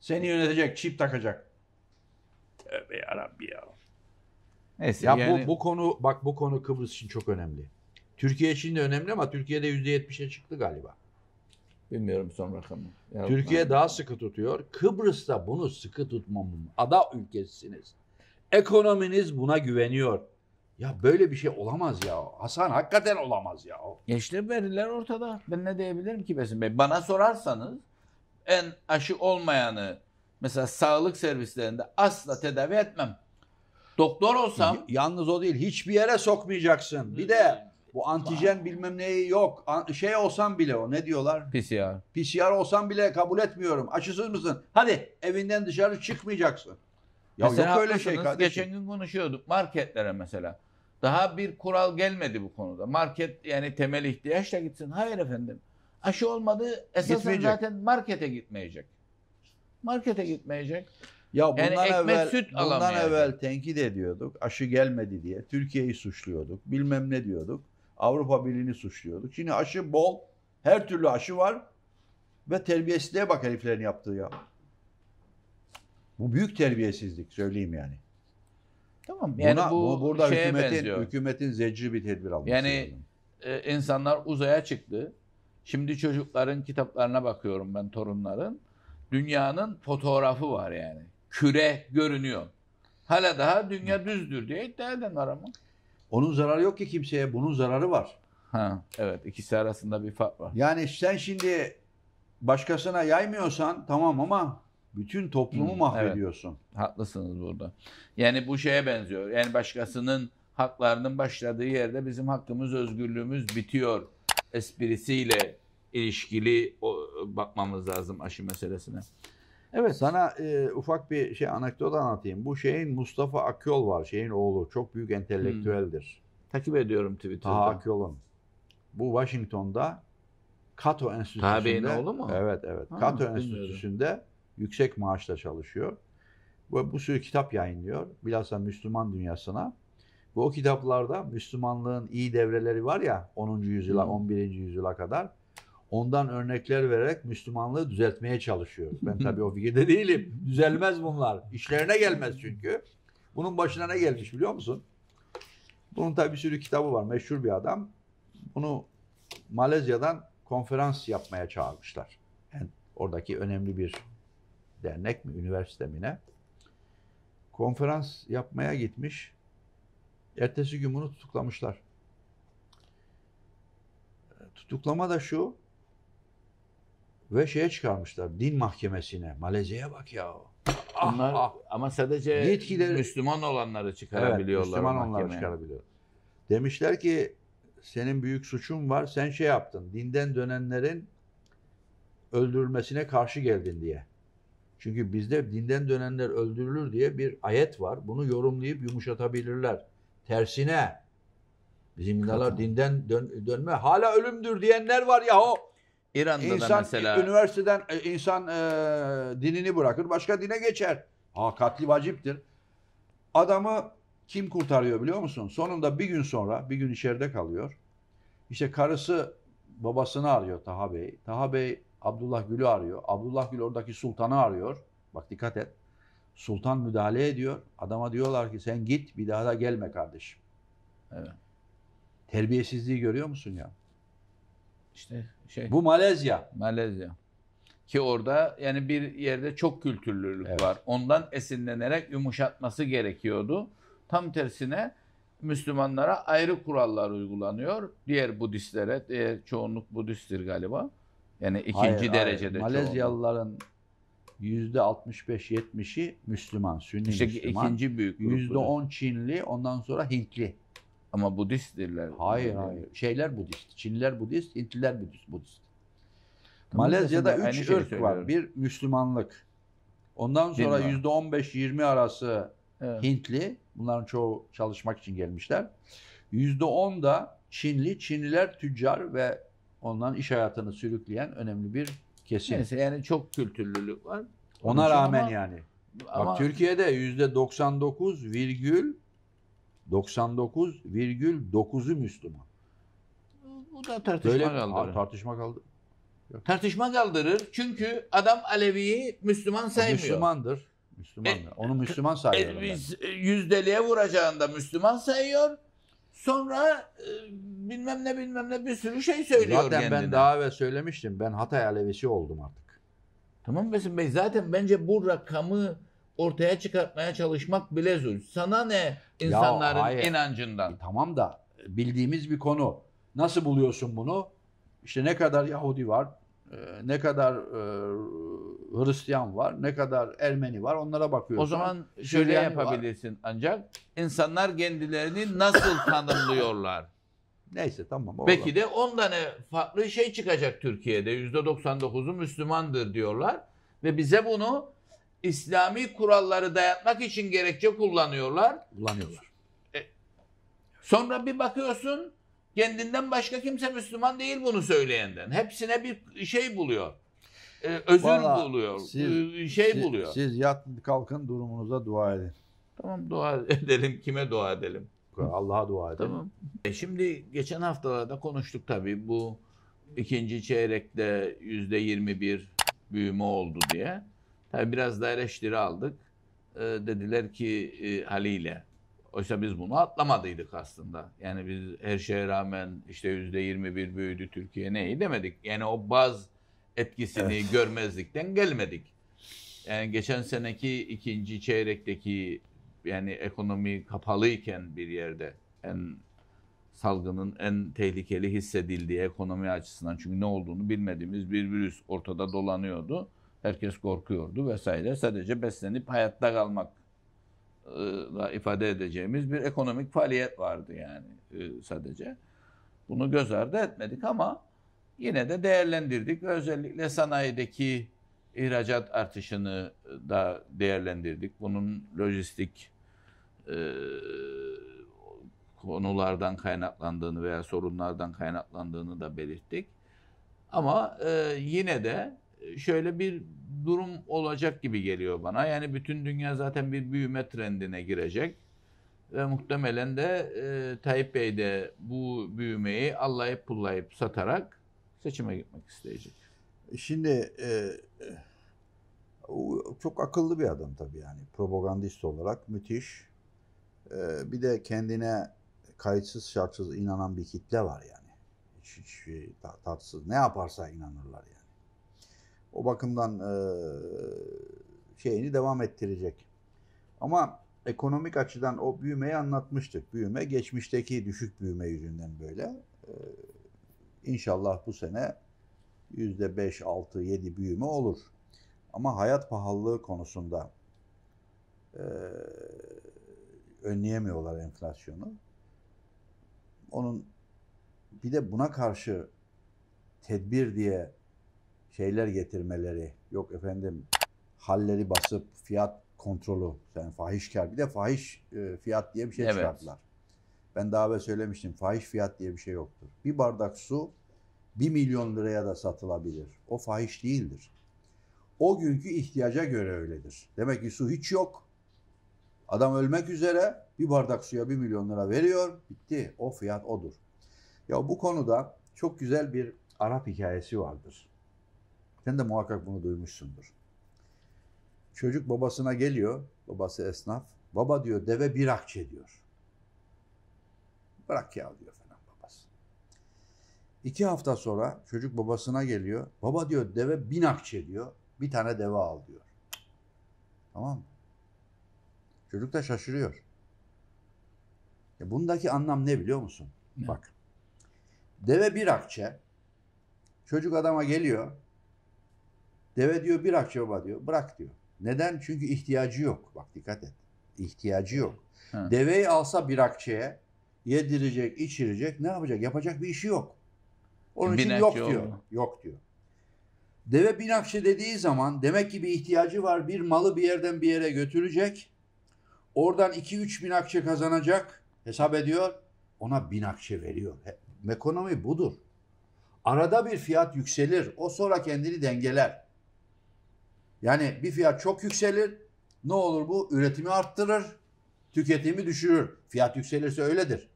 S1: Seni yönetecek, çip takacak.
S2: Tövbe yarabbi ya. Neyse, ya yani... bu, bu
S1: konu bak bu konu Kıbrıs için çok önemli. Türkiye için de önemli ama Türkiye'de %70'e çıktı galiba. Bilmiyorum son rakamı. Ya Türkiye ben... daha sıkı tutuyor. Kıbrıs'ta bunu sıkı tutmamın. Ada ülkesisiniz. Ekonominiz buna güveniyor. Ya böyle bir şey olamaz
S2: ya. Hasan hakikaten olamaz ya. Ya işte veriler ortada. Ben ne diyebilirim ki Besim Bey? Bana sorarsanız en aşı olmayanı mesela sağlık servislerinde asla tedavi etmem. Doktor olsam... Y- yalnız o değil. Hiçbir yere sokmayacaksın.
S1: Bir de hmm. Bu antijen Vay. bilmem neyi yok. şey olsam bile o ne diyorlar? PCR. PCR olsam bile
S2: kabul etmiyorum. Aşısız mısın? Hadi evinden
S1: dışarı çıkmayacaksın. Ya mesela yok öyle şey kardeşim.
S2: Geçen gün konuşuyorduk marketlere mesela. Daha bir kural gelmedi bu konuda. Market yani temel ihtiyaçla gitsin. Hayır efendim. Aşı olmadı esasen zaten markete gitmeyecek. Markete gitmeyecek. Ya bundan yani evvel süt bundan evvel
S1: tenkit ediyorduk. Aşı gelmedi diye Türkiye'yi suçluyorduk. Bilmem ne diyorduk. Avrupa Birliği'ni suçluyorduk. Şimdi aşı bol, her türlü aşı var ve terbiyesizliğe bak heriflerin yaptığı ya. Bu büyük terbiyesizlik söyleyeyim yani.
S2: Tamam yani Buna, bu, bu burada şeye hükümetin, benziyor.
S1: hükümetin zecri
S2: bir tedbir alması yani, lazım. Yani e, insanlar uzaya çıktı. Şimdi çocukların kitaplarına bakıyorum ben torunların. Dünyanın fotoğrafı var yani. Küre görünüyor. Hala daha dünya düzdür diye iddia eden var ama. Onun zararı yok ki kimseye. Bunun zararı var. Ha, evet ikisi arasında bir fark var. Yani sen şimdi
S1: başkasına yaymıyorsan tamam ama bütün toplumu hmm, mahvediyorsun. Evet.
S2: Haklısınız burada. Yani bu şeye benziyor. Yani başkasının haklarının başladığı yerde bizim hakkımız, özgürlüğümüz bitiyor esprisiyle ilişkili bakmamız lazım aşı meselesine.
S1: Evet. Sana e, ufak bir şey anekdot anlatayım. Bu şeyin Mustafa Akyol var. Şeyin oğlu. Çok büyük entelektüeldir. Hmm. Takip ediyorum Twitter'da. Taha Akyol'un. Bu Washington'da Kato Enstitüsü'nde. Taha Bey'in oğlu mu? Evet evet. Ha, Kato Enstitüsü'nde yüksek maaşla çalışıyor. Bu bu sürü kitap yayınlıyor. Bilhassa Müslüman dünyasına. Bu o kitaplarda Müslümanlığın iyi devreleri var ya 10. yüzyıla, hmm. 11. yüzyıla kadar ondan örnekler vererek Müslümanlığı düzeltmeye çalışıyoruz. Ben tabii o fikirde değilim. Düzelmez bunlar. İşlerine gelmez çünkü. Bunun başına ne gelmiş biliyor musun? Bunun tabii bir sürü kitabı var. Meşhur bir adam. Bunu Malezya'dan konferans yapmaya çağırmışlar. Yani oradaki önemli bir dernek mi, üniversite mi ne? Konferans yapmaya gitmiş. Ertesi gün bunu tutuklamışlar. Tutuklama da şu, ve şeye çıkarmışlar din mahkemesine. Malezya'ya bak ya. Ah, ah. ama
S2: sadece Yetkileri, Müslüman olanları çıkarabiliyorlar. Evet, Müslüman olanları çıkarabiliyor. Demişler
S1: ki senin büyük suçun var. Sen şey yaptın. Dinden dönenlerin öldürülmesine karşı geldin diye. Çünkü bizde dinden dönenler öldürülür diye bir ayet var. Bunu yorumlayıp yumuşatabilirler. Tersine bizim inalar dinden dön dönme hala ölümdür diyenler var ya o. İran'da insan, da mesela. Üniversiteden e, insan e, dinini bırakır başka dine geçer. Ha katli vaciptir. Adamı kim kurtarıyor biliyor musun? Sonunda bir gün sonra bir gün içeride kalıyor. İşte karısı babasını arıyor Taha Bey. Taha Bey Abdullah Gül'ü arıyor. Abdullah Gül oradaki sultanı arıyor. Bak dikkat et. Sultan müdahale ediyor. Adama diyorlar ki sen git bir daha da gelme kardeşim. Evet.
S2: Terbiyesizliği görüyor musun ya? İşte şey. Bu Malezya. Malezya. Ki orada yani bir yerde çok kültürlülük evet. var. Ondan esinlenerek yumuşatması gerekiyordu. Tam tersine Müslümanlara ayrı kurallar uygulanıyor. Diğer Budistlere, diğer çoğunluk Budisttir galiba. Yani ikinci hayır, derecede hayır. Malezyalıların yüzde 65-70'i Müslüman,
S1: Sünni işte Müslüman. ikinci büyük Yüzde 10 Çinli, ondan sonra Hintli. Ama Budisttirler. Hayır yani. hayır. Şeyler Budist. Çinliler Budist, Hintliler Budist. Budist.
S2: Malezya'da üç ırk var. Bir
S1: Müslümanlık. Ondan sonra yüzde on beş yirmi arası evet. Hintli. Bunların çoğu çalışmak için gelmişler. Yüzde on da Çinli. Çinliler tüccar ve ondan iş hayatını sürükleyen önemli bir kesim. Neyse yani çok kültürlülük var. Ona rağmen ama, yani. Ama, Türkiye'de yüzde doksan dokuz virgül 99,9'u
S2: Müslüman. Bu da tartışma Böyle, kaldırır. tartışma kaldı. Tartışma kaldırır çünkü adam Alevi'yi Müslüman saymıyor. Müslümandır. Müslümandır. E, Onu e,
S1: Müslüman sayıyorum e, ben.
S2: Yüzdeliğe vuracağında Müslüman sayıyor. Sonra e, bilmem ne bilmem ne bir sürü şey söylüyor Zaten kendine. ben
S1: daha evvel söylemiştim. Ben Hatay Alevisi
S2: oldum artık. Tamam Besim Bey zaten bence bu rakamı ortaya çıkartmaya çalışmak bile zulüm. Sana ne insanların ya, inancından? E, tamam da e,
S1: bildiğimiz bir konu. Nasıl buluyorsun bunu? İşte ne kadar Yahudi var, e, ne kadar e, Hristiyan var, ne kadar Ermeni var onlara bakıyorsun. O zaman şöyle Hristiyan yapabilirsin
S2: var. ancak insanlar kendilerini nasıl tanımlıyorlar?
S1: Neyse tamam. Orada. Belki
S2: de 10 tane farklı şey çıkacak Türkiye'de. %99'u Müslümandır diyorlar. Ve bize bunu İslami kuralları dayatmak için gerekçe kullanıyorlar. Kullanıyorlar. E, sonra bir bakıyorsun kendinden başka kimse Müslüman değil bunu söyleyenden. Hepsine bir şey buluyor. E, özür Vallahi buluyor. Siz, e, şey siz, buluyor. Siz
S1: yatın kalkın durumunuza
S2: dua edin. Tamam dua edelim. Kime dua edelim? Allah'a dua edelim. Tamam. E şimdi geçen haftalarda konuştuk tabii bu ikinci çeyrekte yüzde yirmi bir büyüme oldu diye. Ha, biraz da eleştiri aldık. E, dediler ki e, haliyle. Oysa biz bunu atlamadıydık aslında. Yani biz her şeye rağmen işte yüzde 21 büyüdü Türkiye neyi demedik. Yani o baz etkisini evet. görmezlikten gelmedik. Yani geçen seneki ikinci çeyrekteki yani ekonomi kapalıyken bir yerde en salgının en tehlikeli hissedildiği ekonomi açısından çünkü ne olduğunu bilmediğimiz bir virüs ortada dolanıyordu. Herkes korkuyordu vesaire. Sadece beslenip hayatta kalmakla e, ifade edeceğimiz bir ekonomik faaliyet vardı yani e, sadece. Bunu göz ardı etmedik ama yine de değerlendirdik özellikle sanayideki ihracat artışını da değerlendirdik. Bunun lojistik e, konulardan kaynaklandığını veya sorunlardan kaynaklandığını da belirttik. Ama e, yine de şöyle bir durum olacak gibi geliyor bana. Yani bütün dünya zaten bir büyüme trendine girecek. Ve muhtemelen de e, Tayyip Bey de bu büyümeyi allayıp pullayıp satarak seçime gitmek isteyecek.
S1: Şimdi e, çok akıllı bir adam
S2: tabii yani. Propagandist
S1: olarak müthiş. E, bir de kendine kayıtsız şartsız inanan bir kitle var yani. Hiç, hiç tartısız. Ne yaparsa inanırlar yani. O bakımdan e, şeyini devam ettirecek. Ama ekonomik açıdan o büyümeyi anlatmıştık. Büyüme geçmişteki düşük büyüme yüzünden böyle. E, inşallah bu sene yüzde beş, altı, yedi büyüme olur. Ama hayat pahalılığı konusunda e, önleyemiyorlar enflasyonu. Onun bir de buna karşı tedbir diye şeyler getirmeleri, yok efendim halleri basıp fiyat kontrolü, yani fahişkar. Bir de fahiş e, fiyat diye bir şey evet. çıkarttılar. Ben daha evvel söylemiştim, fahiş fiyat diye bir şey yoktur. Bir bardak su 1 milyon liraya da satılabilir. O fahiş değildir. O günkü ihtiyaca göre öyledir. Demek ki su hiç yok. Adam ölmek üzere bir bardak suya 1 milyon lira veriyor. Bitti. O fiyat odur. Ya bu konuda çok güzel bir Arap hikayesi vardır. Sen de muhakkak bunu duymuşsundur. Çocuk babasına geliyor, babası esnaf. Baba diyor deve bir akçe diyor. Bırak ya diyor falan babası. İki hafta sonra çocuk babasına geliyor. Baba diyor deve bin akçe diyor. Bir tane deve al diyor. Tamam mı? Çocuk da şaşırıyor. Ya bundaki anlam ne biliyor musun? Ne? Bak. Deve bir akçe. Çocuk adama geliyor. Deve diyor bir akşama diyor bırak diyor. Neden? Çünkü ihtiyacı yok. Bak dikkat et. İhtiyacı yok. Ha. Deveyi alsa bir akçeye yedirecek, içirecek, ne yapacak? Yapacak bir işi yok.
S2: Onun bin için yok diyor. Mu?
S1: Yok diyor. Deve bin akçe dediği zaman demek ki bir ihtiyacı var. Bir malı bir yerden bir yere götürecek. Oradan 2-3 bin akçe kazanacak. Hesap ediyor. Ona bin akçe veriyor. ekonomi budur. Arada bir fiyat yükselir. O sonra kendini dengeler. Yani bir fiyat çok yükselir. Ne olur bu? Üretimi arttırır. Tüketimi düşürür. Fiyat yükselirse öyledir.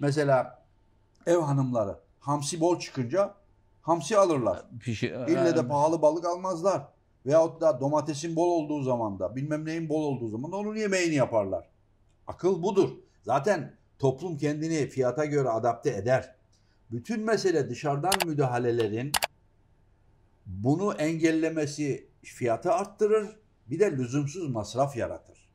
S1: Mesela ev hanımları hamsi bol çıkınca hamsi alırlar.
S2: Pişi, İlle de ee,
S1: pahalı balık almazlar. Veyahut da domatesin bol olduğu zaman da bilmem neyin bol olduğu zaman da onun yemeğini yaparlar. Akıl budur. Zaten toplum kendini fiyata göre adapte eder. Bütün mesele dışarıdan müdahalelerin bunu engellemesi fiyatı arttırır, bir de lüzumsuz masraf yaratır.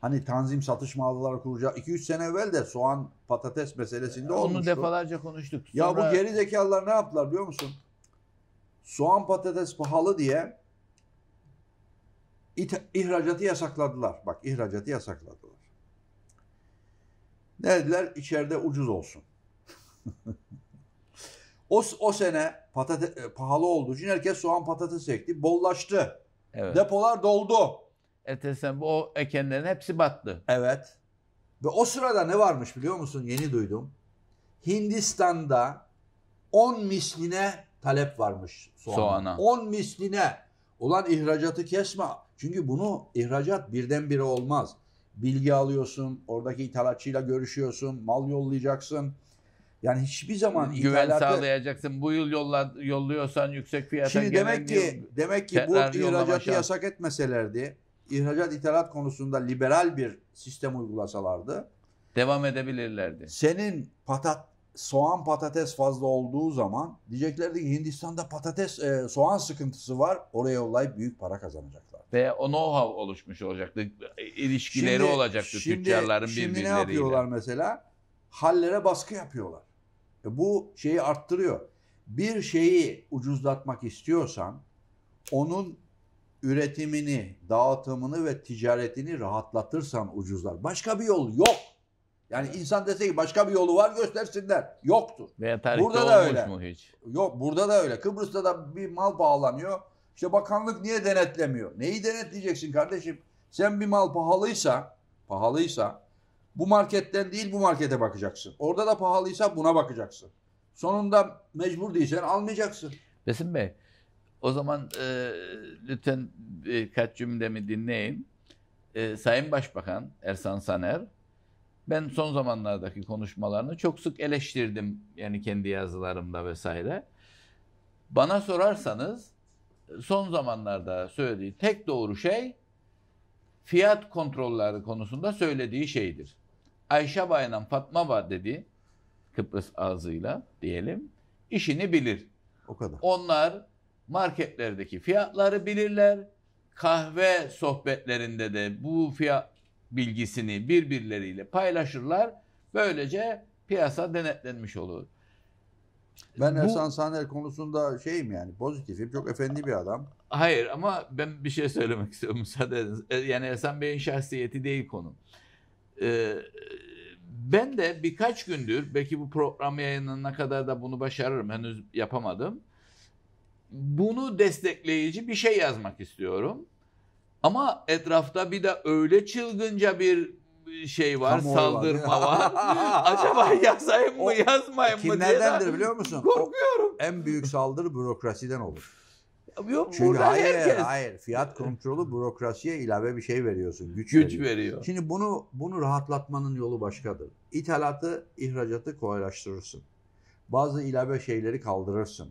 S1: Hani tanzim satış mağazaları kuracak 2-3 sene evvel de soğan patates meselesinde Onu olmuştu. Onu defalarca
S2: konuştuk. Sonra... Ya bu geri
S1: zekalılar ne yaptılar biliyor musun? Soğan patates pahalı diye it- ihracatı yasakladılar. Bak ihracatı yasakladılar. Ne dediler? İçeride ucuz olsun. O, o sene patate, pahalı olduğu için herkes soğan patates ekti. Bollaştı. Evet. Depolar doldu.
S2: Etesen bu ekenlerin
S1: hepsi battı. Evet. Ve o sırada ne varmış biliyor musun? Yeni duydum. Hindistan'da 10 misline talep varmış soğana. soğana. 10 misline. Ulan ihracatı kesme. Çünkü bunu ihracat birdenbire olmaz. Bilgi alıyorsun, oradaki ithalatçıyla görüşüyorsun, mal yollayacaksın. Yani hiçbir zaman güven ithalata...
S2: sağlayacaksın. Bu yıl yolla, yolluyorsan yüksek fiyata Şimdi demek ki demek ki bu ihracatı aşağı. yasak
S1: etmeselerdi, ihracat ithalat konusunda liberal bir sistem uygulasalardı
S2: devam edebilirlerdi. Senin
S1: patat soğan patates fazla olduğu zaman diyeceklerdi ki Hindistan'da patates e, soğan sıkıntısı var. Oraya yollayıp büyük para kazanacaklar.
S2: Ve o know-how oluşmuş olacaktı. E, ilişkileri şimdi, olacaktı şimdi, tüccarların şimdi birbirleriyle. Şimdi ne yapıyorlar
S1: mesela? Hallere baskı yapıyorlar. E, bu şeyi arttırıyor. Bir şeyi ucuzlatmak istiyorsan onun üretimini, dağıtımını ve ticaretini rahatlatırsan ucuzlar. Başka bir yol yok. Yani insan dese ki başka bir yolu var göstersinler. Yoktur.
S2: Veya burada da öyle. Mu hiç?
S1: Yok burada da öyle. Kıbrıs'ta da bir mal pahalanıyor. İşte bakanlık niye denetlemiyor? Neyi denetleyeceksin kardeşim? Sen bir mal pahalıysa, pahalıysa bu marketten değil bu markete bakacaksın. Orada da pahalıysa buna bakacaksın. Sonunda mecbur değilsen almayacaksın.
S2: Besim Bey, o zaman e, lütfen birkaç e, cümlemi dinleyin. E, Sayın Başbakan Ersan Saner, ben son zamanlardaki konuşmalarını çok sık eleştirdim. Yani kendi yazılarımda vesaire. Bana sorarsanız son zamanlarda söylediği tek doğru şey fiyat kontrolleri konusunda söylediği şeydir. Ayşe Bayan'ın Fatma Ba dedi Kıbrıs ağzıyla diyelim işini bilir. O kadar. Onlar marketlerdeki fiyatları bilirler. Kahve sohbetlerinde de bu fiyat bilgisini birbirleriyle paylaşırlar. Böylece piyasa denetlenmiş olur.
S1: Ben bu, Ersan Saner konusunda şeyim yani pozitifim. Çok efendi
S2: bir adam. Hayır ama ben bir şey söylemek istiyorum müsaadenizle. Yani Ersan Bey'in şahsiyeti değil konu. Ee, ben de birkaç gündür belki bu program yayınına kadar da bunu başarırım henüz yapamadım. Bunu destekleyici bir şey yazmak istiyorum. Ama etrafta bir de öyle çılgınca bir şey var, Kamu saldırma var. Acaba yazayım mı, o, yazmayayım mı diye. Kimlerdendir biliyor musun?
S1: Korkuyorum. O, en büyük saldırı bürokrasiden olur.
S2: Yok Çünkü burada hayır, herkes. hayır.
S1: Fiyat kontrolü bürokrasiye ilave bir şey veriyorsun. Güç, güç veriyor. veriyor. Şimdi bunu bunu rahatlatmanın yolu başkadır. İthalatı, ihracatı kolaylaştırırsın. Bazı ilave şeyleri kaldırırsın.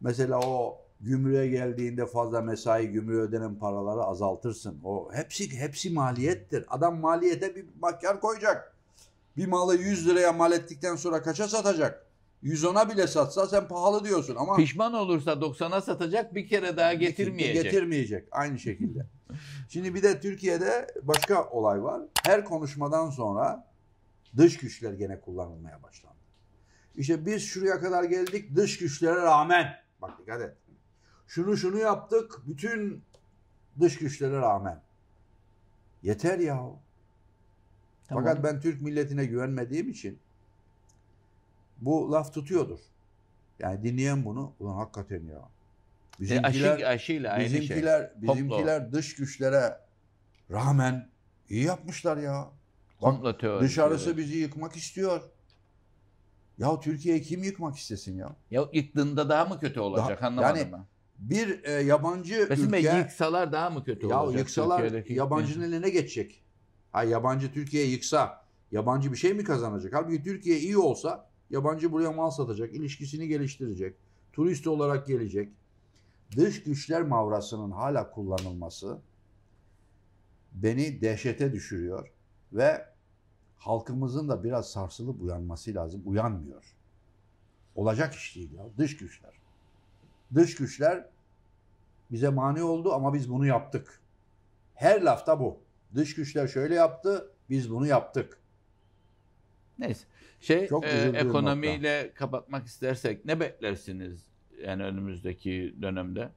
S1: Mesela o gümrüğe geldiğinde fazla mesai gümrüğe ödenen paraları azaltırsın. O hepsi hepsi maliyettir. Adam maliyete bir mahkar koyacak. Bir malı 100 liraya mal ettikten sonra kaça satacak? 110'a bile satsa sen pahalı diyorsun ama
S2: pişman olursa 90'a satacak bir kere daha getirmeyecek.
S1: Getirmeyecek aynı şekilde. Şimdi bir de Türkiye'de başka olay var. Her konuşmadan sonra dış güçler gene kullanılmaya başlandı. İşte biz şuraya kadar geldik dış güçlere rağmen bak dikkat et. Şunu şunu yaptık bütün dış güçlere rağmen. Yeter ya Tamam. Fakat ben Türk milletine güvenmediğim için bu laf tutuyordur. Yani dinleyen bunu ulan hakikaten ya. E, bizimkiler, e aşı, aşıyla aynı şey. bizimkiler, şey. Bizimkiler dış güçlere rağmen iyi yapmışlar ya. Bak, dışarısı evet. bizi yıkmak istiyor. Ya Türkiye'yi kim yıkmak istesin ya?
S2: Ya yıktığında daha mı kötü olacak daha, anlamadım yani, ben. Bir e, yabancı Mesela ülke... yıksalar daha mı kötü ya olacak? Ya yıksalar yabancının eline geçecek.
S1: Ha yabancı Türkiye yıksa yabancı bir şey mi kazanacak? Halbuki Türkiye iyi olsa Yabancı buraya mal satacak, ilişkisini geliştirecek, turist olarak gelecek. Dış güçler mavrasının hala kullanılması beni dehşete düşürüyor ve halkımızın da biraz sarsılıp uyanması lazım. Uyanmıyor. Olacak iş değil ya. Dış güçler. Dış güçler bize mani oldu ama biz bunu yaptık. Her lafta bu. Dış güçler şöyle yaptı, biz bunu yaptık. Neyse. Şey Çok e, ekonomiyle
S2: nokta. kapatmak istersek ne beklersiniz yani önümüzdeki dönemde?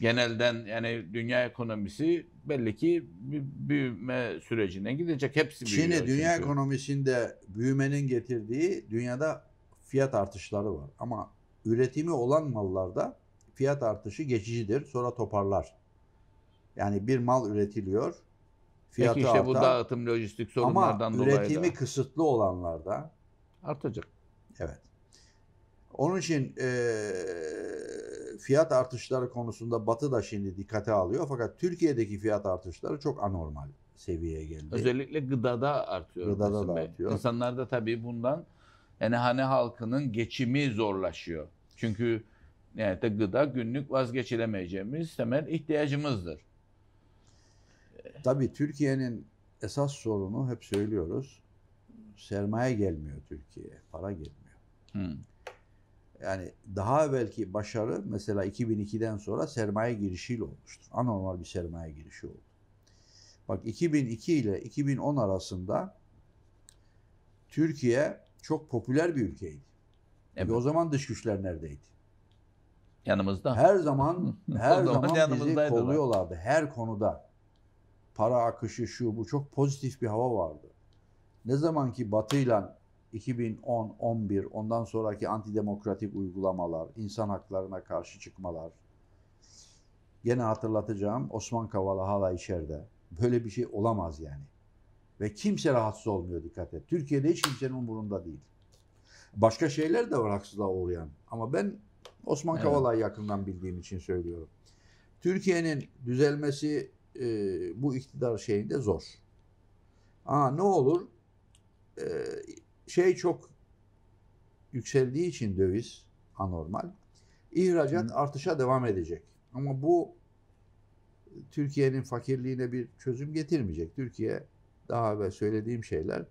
S2: Genelden yani dünya ekonomisi belli ki bir büyüme sürecine gidecek. Hepsi büyüyor. Şimdi dünya çünkü.
S1: ekonomisinde büyümenin getirdiği dünyada fiyat artışları var. Ama üretimi olan mallarda fiyat artışı geçicidir. Sonra toparlar. Yani bir mal üretiliyor.
S2: Fiyatı Peki işte artar. bu dağıtım lojistik sorunlardan Ama dolayı Ama üretimi
S1: kısıtlı olanlarda artacak. Evet. Onun için e, fiyat artışları konusunda Batı da şimdi dikkate alıyor. Fakat Türkiye'deki fiyat artışları çok anormal seviyeye geldi.
S2: Özellikle gıdada artıyor. Gıdada da artıyor. İnsanlar da tabii bundan yani hane halkının geçimi zorlaşıyor. Çünkü yani de gıda günlük vazgeçilemeyeceğimiz temel ihtiyacımızdır.
S1: Tabii Türkiye'nin esas sorunu hep söylüyoruz sermaye gelmiyor Türkiye'ye. Para gelmiyor. Hmm. Yani daha belki başarı mesela 2002'den sonra sermaye girişiyle olmuştur. Anormal bir sermaye girişi oldu. Bak 2002 ile 2010 arasında Türkiye çok popüler bir ülkeydi. Evet. Ve o zaman dış güçler neredeydi? Yanımızda. Her zaman
S2: her zaman, zaman bizi kolluyorlardı.
S1: Her konuda. Para akışı şu bu çok pozitif bir hava vardı. Ne zaman ki Batı'yla 2010, 11, ondan sonraki antidemokratik uygulamalar, insan haklarına karşı çıkmalar. Gene hatırlatacağım Osman Kavala hala içeride. Böyle bir şey olamaz yani. Ve kimse rahatsız olmuyor dikkat et. Türkiye'de hiç kimsenin umurunda değil. Başka şeyler de var haksızlığa uğrayan. Ama ben Osman evet. Kavala'yı yakından bildiğim için söylüyorum. Türkiye'nin düzelmesi e, bu iktidar şeyinde zor. Aa ne olur? E, şey çok yükseldiği için döviz anormal. İhracat Hı. artışa devam edecek. Ama bu Türkiye'nin fakirliğine bir çözüm getirmeyecek. Türkiye daha evvel söylediğim şeyler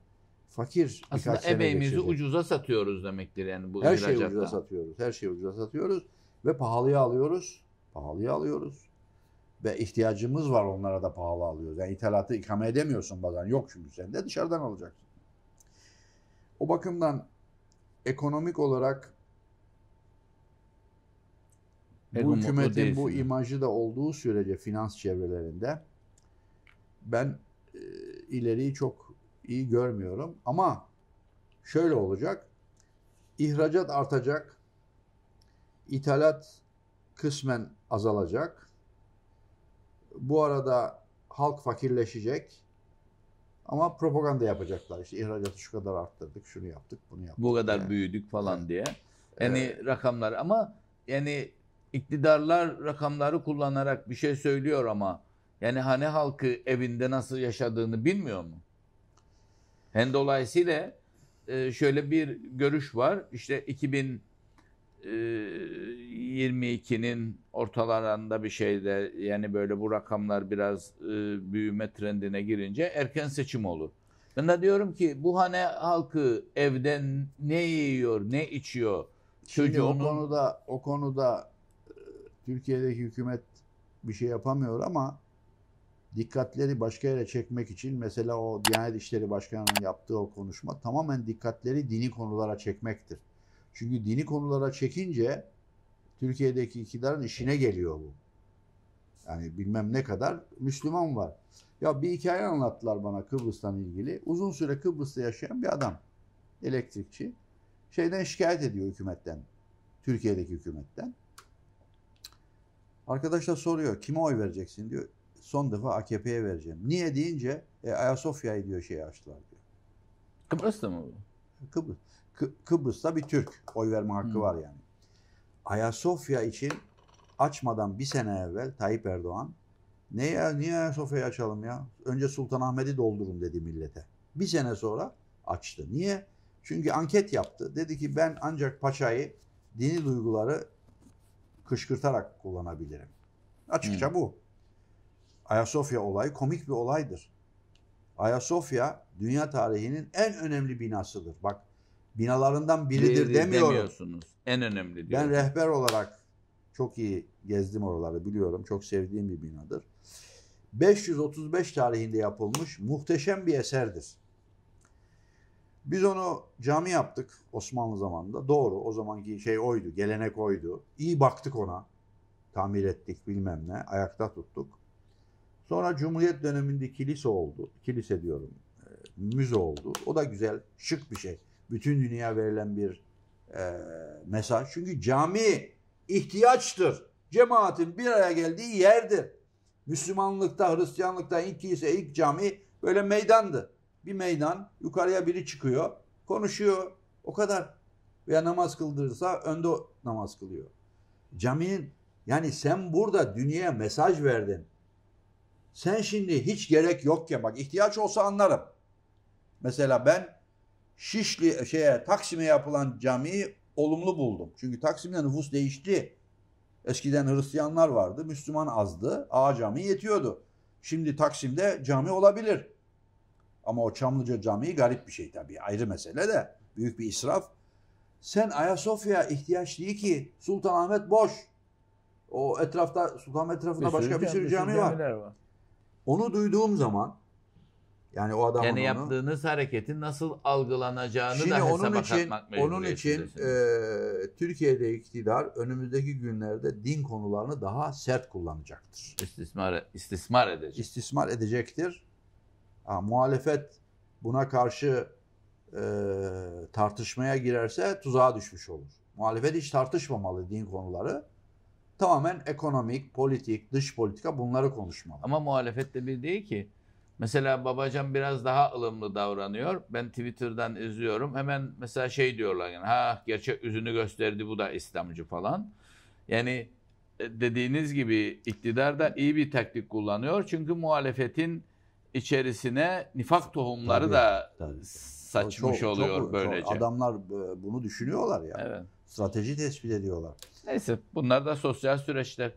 S1: fakir Aslında emeğimizi
S2: ucuza satıyoruz demektir yani bu Her ihracatla. şeyi ucuza satıyoruz. Her şeyi ucuza satıyoruz ve pahalıya alıyoruz. Pahalıya
S1: alıyoruz. Ve ihtiyacımız var onlara da pahalı alıyoruz. Yani ithalatı ikame edemiyorsun bazen. Yok çünkü sen de dışarıdan alacaksın. O bakımdan ekonomik olarak
S2: bu Ego hükümetin bu
S1: imajı da olduğu sürece finans çevrelerinde ben e, ileriyi çok iyi görmüyorum. Ama şöyle olacak. İhracat artacak. ithalat kısmen azalacak. Bu arada halk fakirleşecek.
S2: Ama propaganda yapacaklar. İşte ihracatı şu kadar arttırdık, şunu yaptık, bunu yaptık. Bu kadar yani. büyüdük falan evet. diye. Yani evet. rakamlar ama yani iktidarlar rakamları kullanarak bir şey söylüyor ama yani hane halkı evinde nasıl yaşadığını bilmiyor mu? Hem dolayısıyla e, şöyle bir görüş var. İşte 2000 22'nin ortalarında bir şeyde yani böyle bu rakamlar biraz e, büyüme trendine girince erken seçim olur. Ben de diyorum ki bu hane halkı evden ne yiyor, ne içiyor? Şimdi o
S1: konuda o konuda e, Türkiye'deki hükümet bir şey yapamıyor ama dikkatleri başka yere çekmek için mesela o Diyanet İşleri Başkanı'nın yaptığı o konuşma tamamen dikkatleri dini konulara çekmektir. Çünkü dini konulara çekince Türkiye'deki iktidarın işine geliyor bu. Yani bilmem ne kadar Müslüman var. Ya bir hikaye anlattılar bana Kıbrıs'tan ilgili. Uzun süre Kıbrıs'ta yaşayan bir adam. Elektrikçi. Şeyden şikayet ediyor hükümetten. Türkiye'deki hükümetten. Arkadaşlar soruyor kime oy vereceksin diyor. Son defa AKP'ye vereceğim. Niye deyince e, Ayasofya'yı diyor şey açtılar diyor. Kıbrıs'ta mı bu? Kıbrıs. Kı- Kıbrıs'ta bir Türk oy verme hakkı hmm. var yani. Ayasofya için açmadan bir sene evvel Tayyip Erdoğan neye, niye Ayasofya'yı açalım ya? Önce Sultanahmet'i doldurun dedi millete. Bir sene sonra açtı. Niye? Çünkü anket yaptı. Dedi ki ben ancak paçayı dini duyguları kışkırtarak kullanabilirim. Açıkça hmm. bu. Ayasofya olayı komik bir olaydır. Ayasofya dünya tarihinin en önemli binasıdır. Bak binalarından biridir demiyorum. Demiyorsunuz.
S2: En önemli diyorum. Ben rehber
S1: olarak çok iyi gezdim oraları biliyorum. Çok sevdiğim bir binadır. 535 tarihinde yapılmış muhteşem bir eserdir. Biz onu cami yaptık Osmanlı zamanında. Doğru o zamanki şey oydu, gelenek oydu. İyi baktık ona. Tamir ettik bilmem ne, ayakta tuttuk. Sonra Cumhuriyet döneminde kilise oldu. Kilise diyorum, e, müze oldu. O da güzel, şık bir şey bütün dünya verilen bir e, mesaj. Çünkü cami ihtiyaçtır. Cemaatin bir araya geldiği yerdir. Müslümanlıkta, Hristiyanlıkta ilk kilise, ilk cami böyle meydandı. Bir meydan, yukarıya biri çıkıyor, konuşuyor. O kadar. Veya namaz kıldırırsa önde namaz kılıyor. Caminin, yani sen burada dünyaya mesaj verdin. Sen şimdi hiç gerek yok ya bak ihtiyaç olsa anlarım. Mesela ben Şişli e, şeye Taksim'e yapılan camiyi olumlu buldum. Çünkü Taksim'de nüfus değişti. Eskiden Hristiyanlar vardı, Müslüman azdı. A cami yetiyordu. Şimdi Taksim'de cami olabilir. Ama o Çamlıca Camii garip bir şey tabii. Ayrı mesele de büyük bir israf. Sen Ayasofya ihtiyaç değil ki. Sultanahmet boş. O etrafta
S2: Sultanahmet etrafında bir başka bir sürü cami var. var.
S1: Onu duyduğum zaman yani
S2: o adamın yani yaptığınız onu, hareketin nasıl algılanacağını şimdi da hesaba onun için, katmak Onun için e,
S1: Türkiye'de iktidar önümüzdeki günlerde din konularını daha sert kullanacaktır. İstismar, istismar edecek. İstismar edecektir. Ha, muhalefet buna karşı e, tartışmaya girerse tuzağa düşmüş olur. Muhalefet hiç tartışmamalı din konuları tamamen ekonomik, politik, dış politika bunları konuşmalı.
S2: Ama muhalefet de bir değil ki Mesela babacan biraz daha ılımlı davranıyor. Ben Twitter'dan izliyorum. Hemen mesela şey diyorlar yani ha gerçek yüzünü gösterdi bu da İslamcı falan. Yani e, dediğiniz gibi iktidar da iyi bir taktik kullanıyor. Çünkü muhalefetin içerisine nifak tohumları tabii, da tabii. saçmış çok, oluyor çok, böylece. Çok
S1: adamlar e, bunu düşünüyorlar
S2: ya. Yani. Evet. Strateji tespit ediyorlar. Neyse bunlar da sosyal süreçler.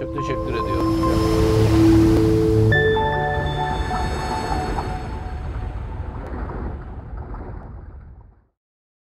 S2: Çok teşekkür ediyorum.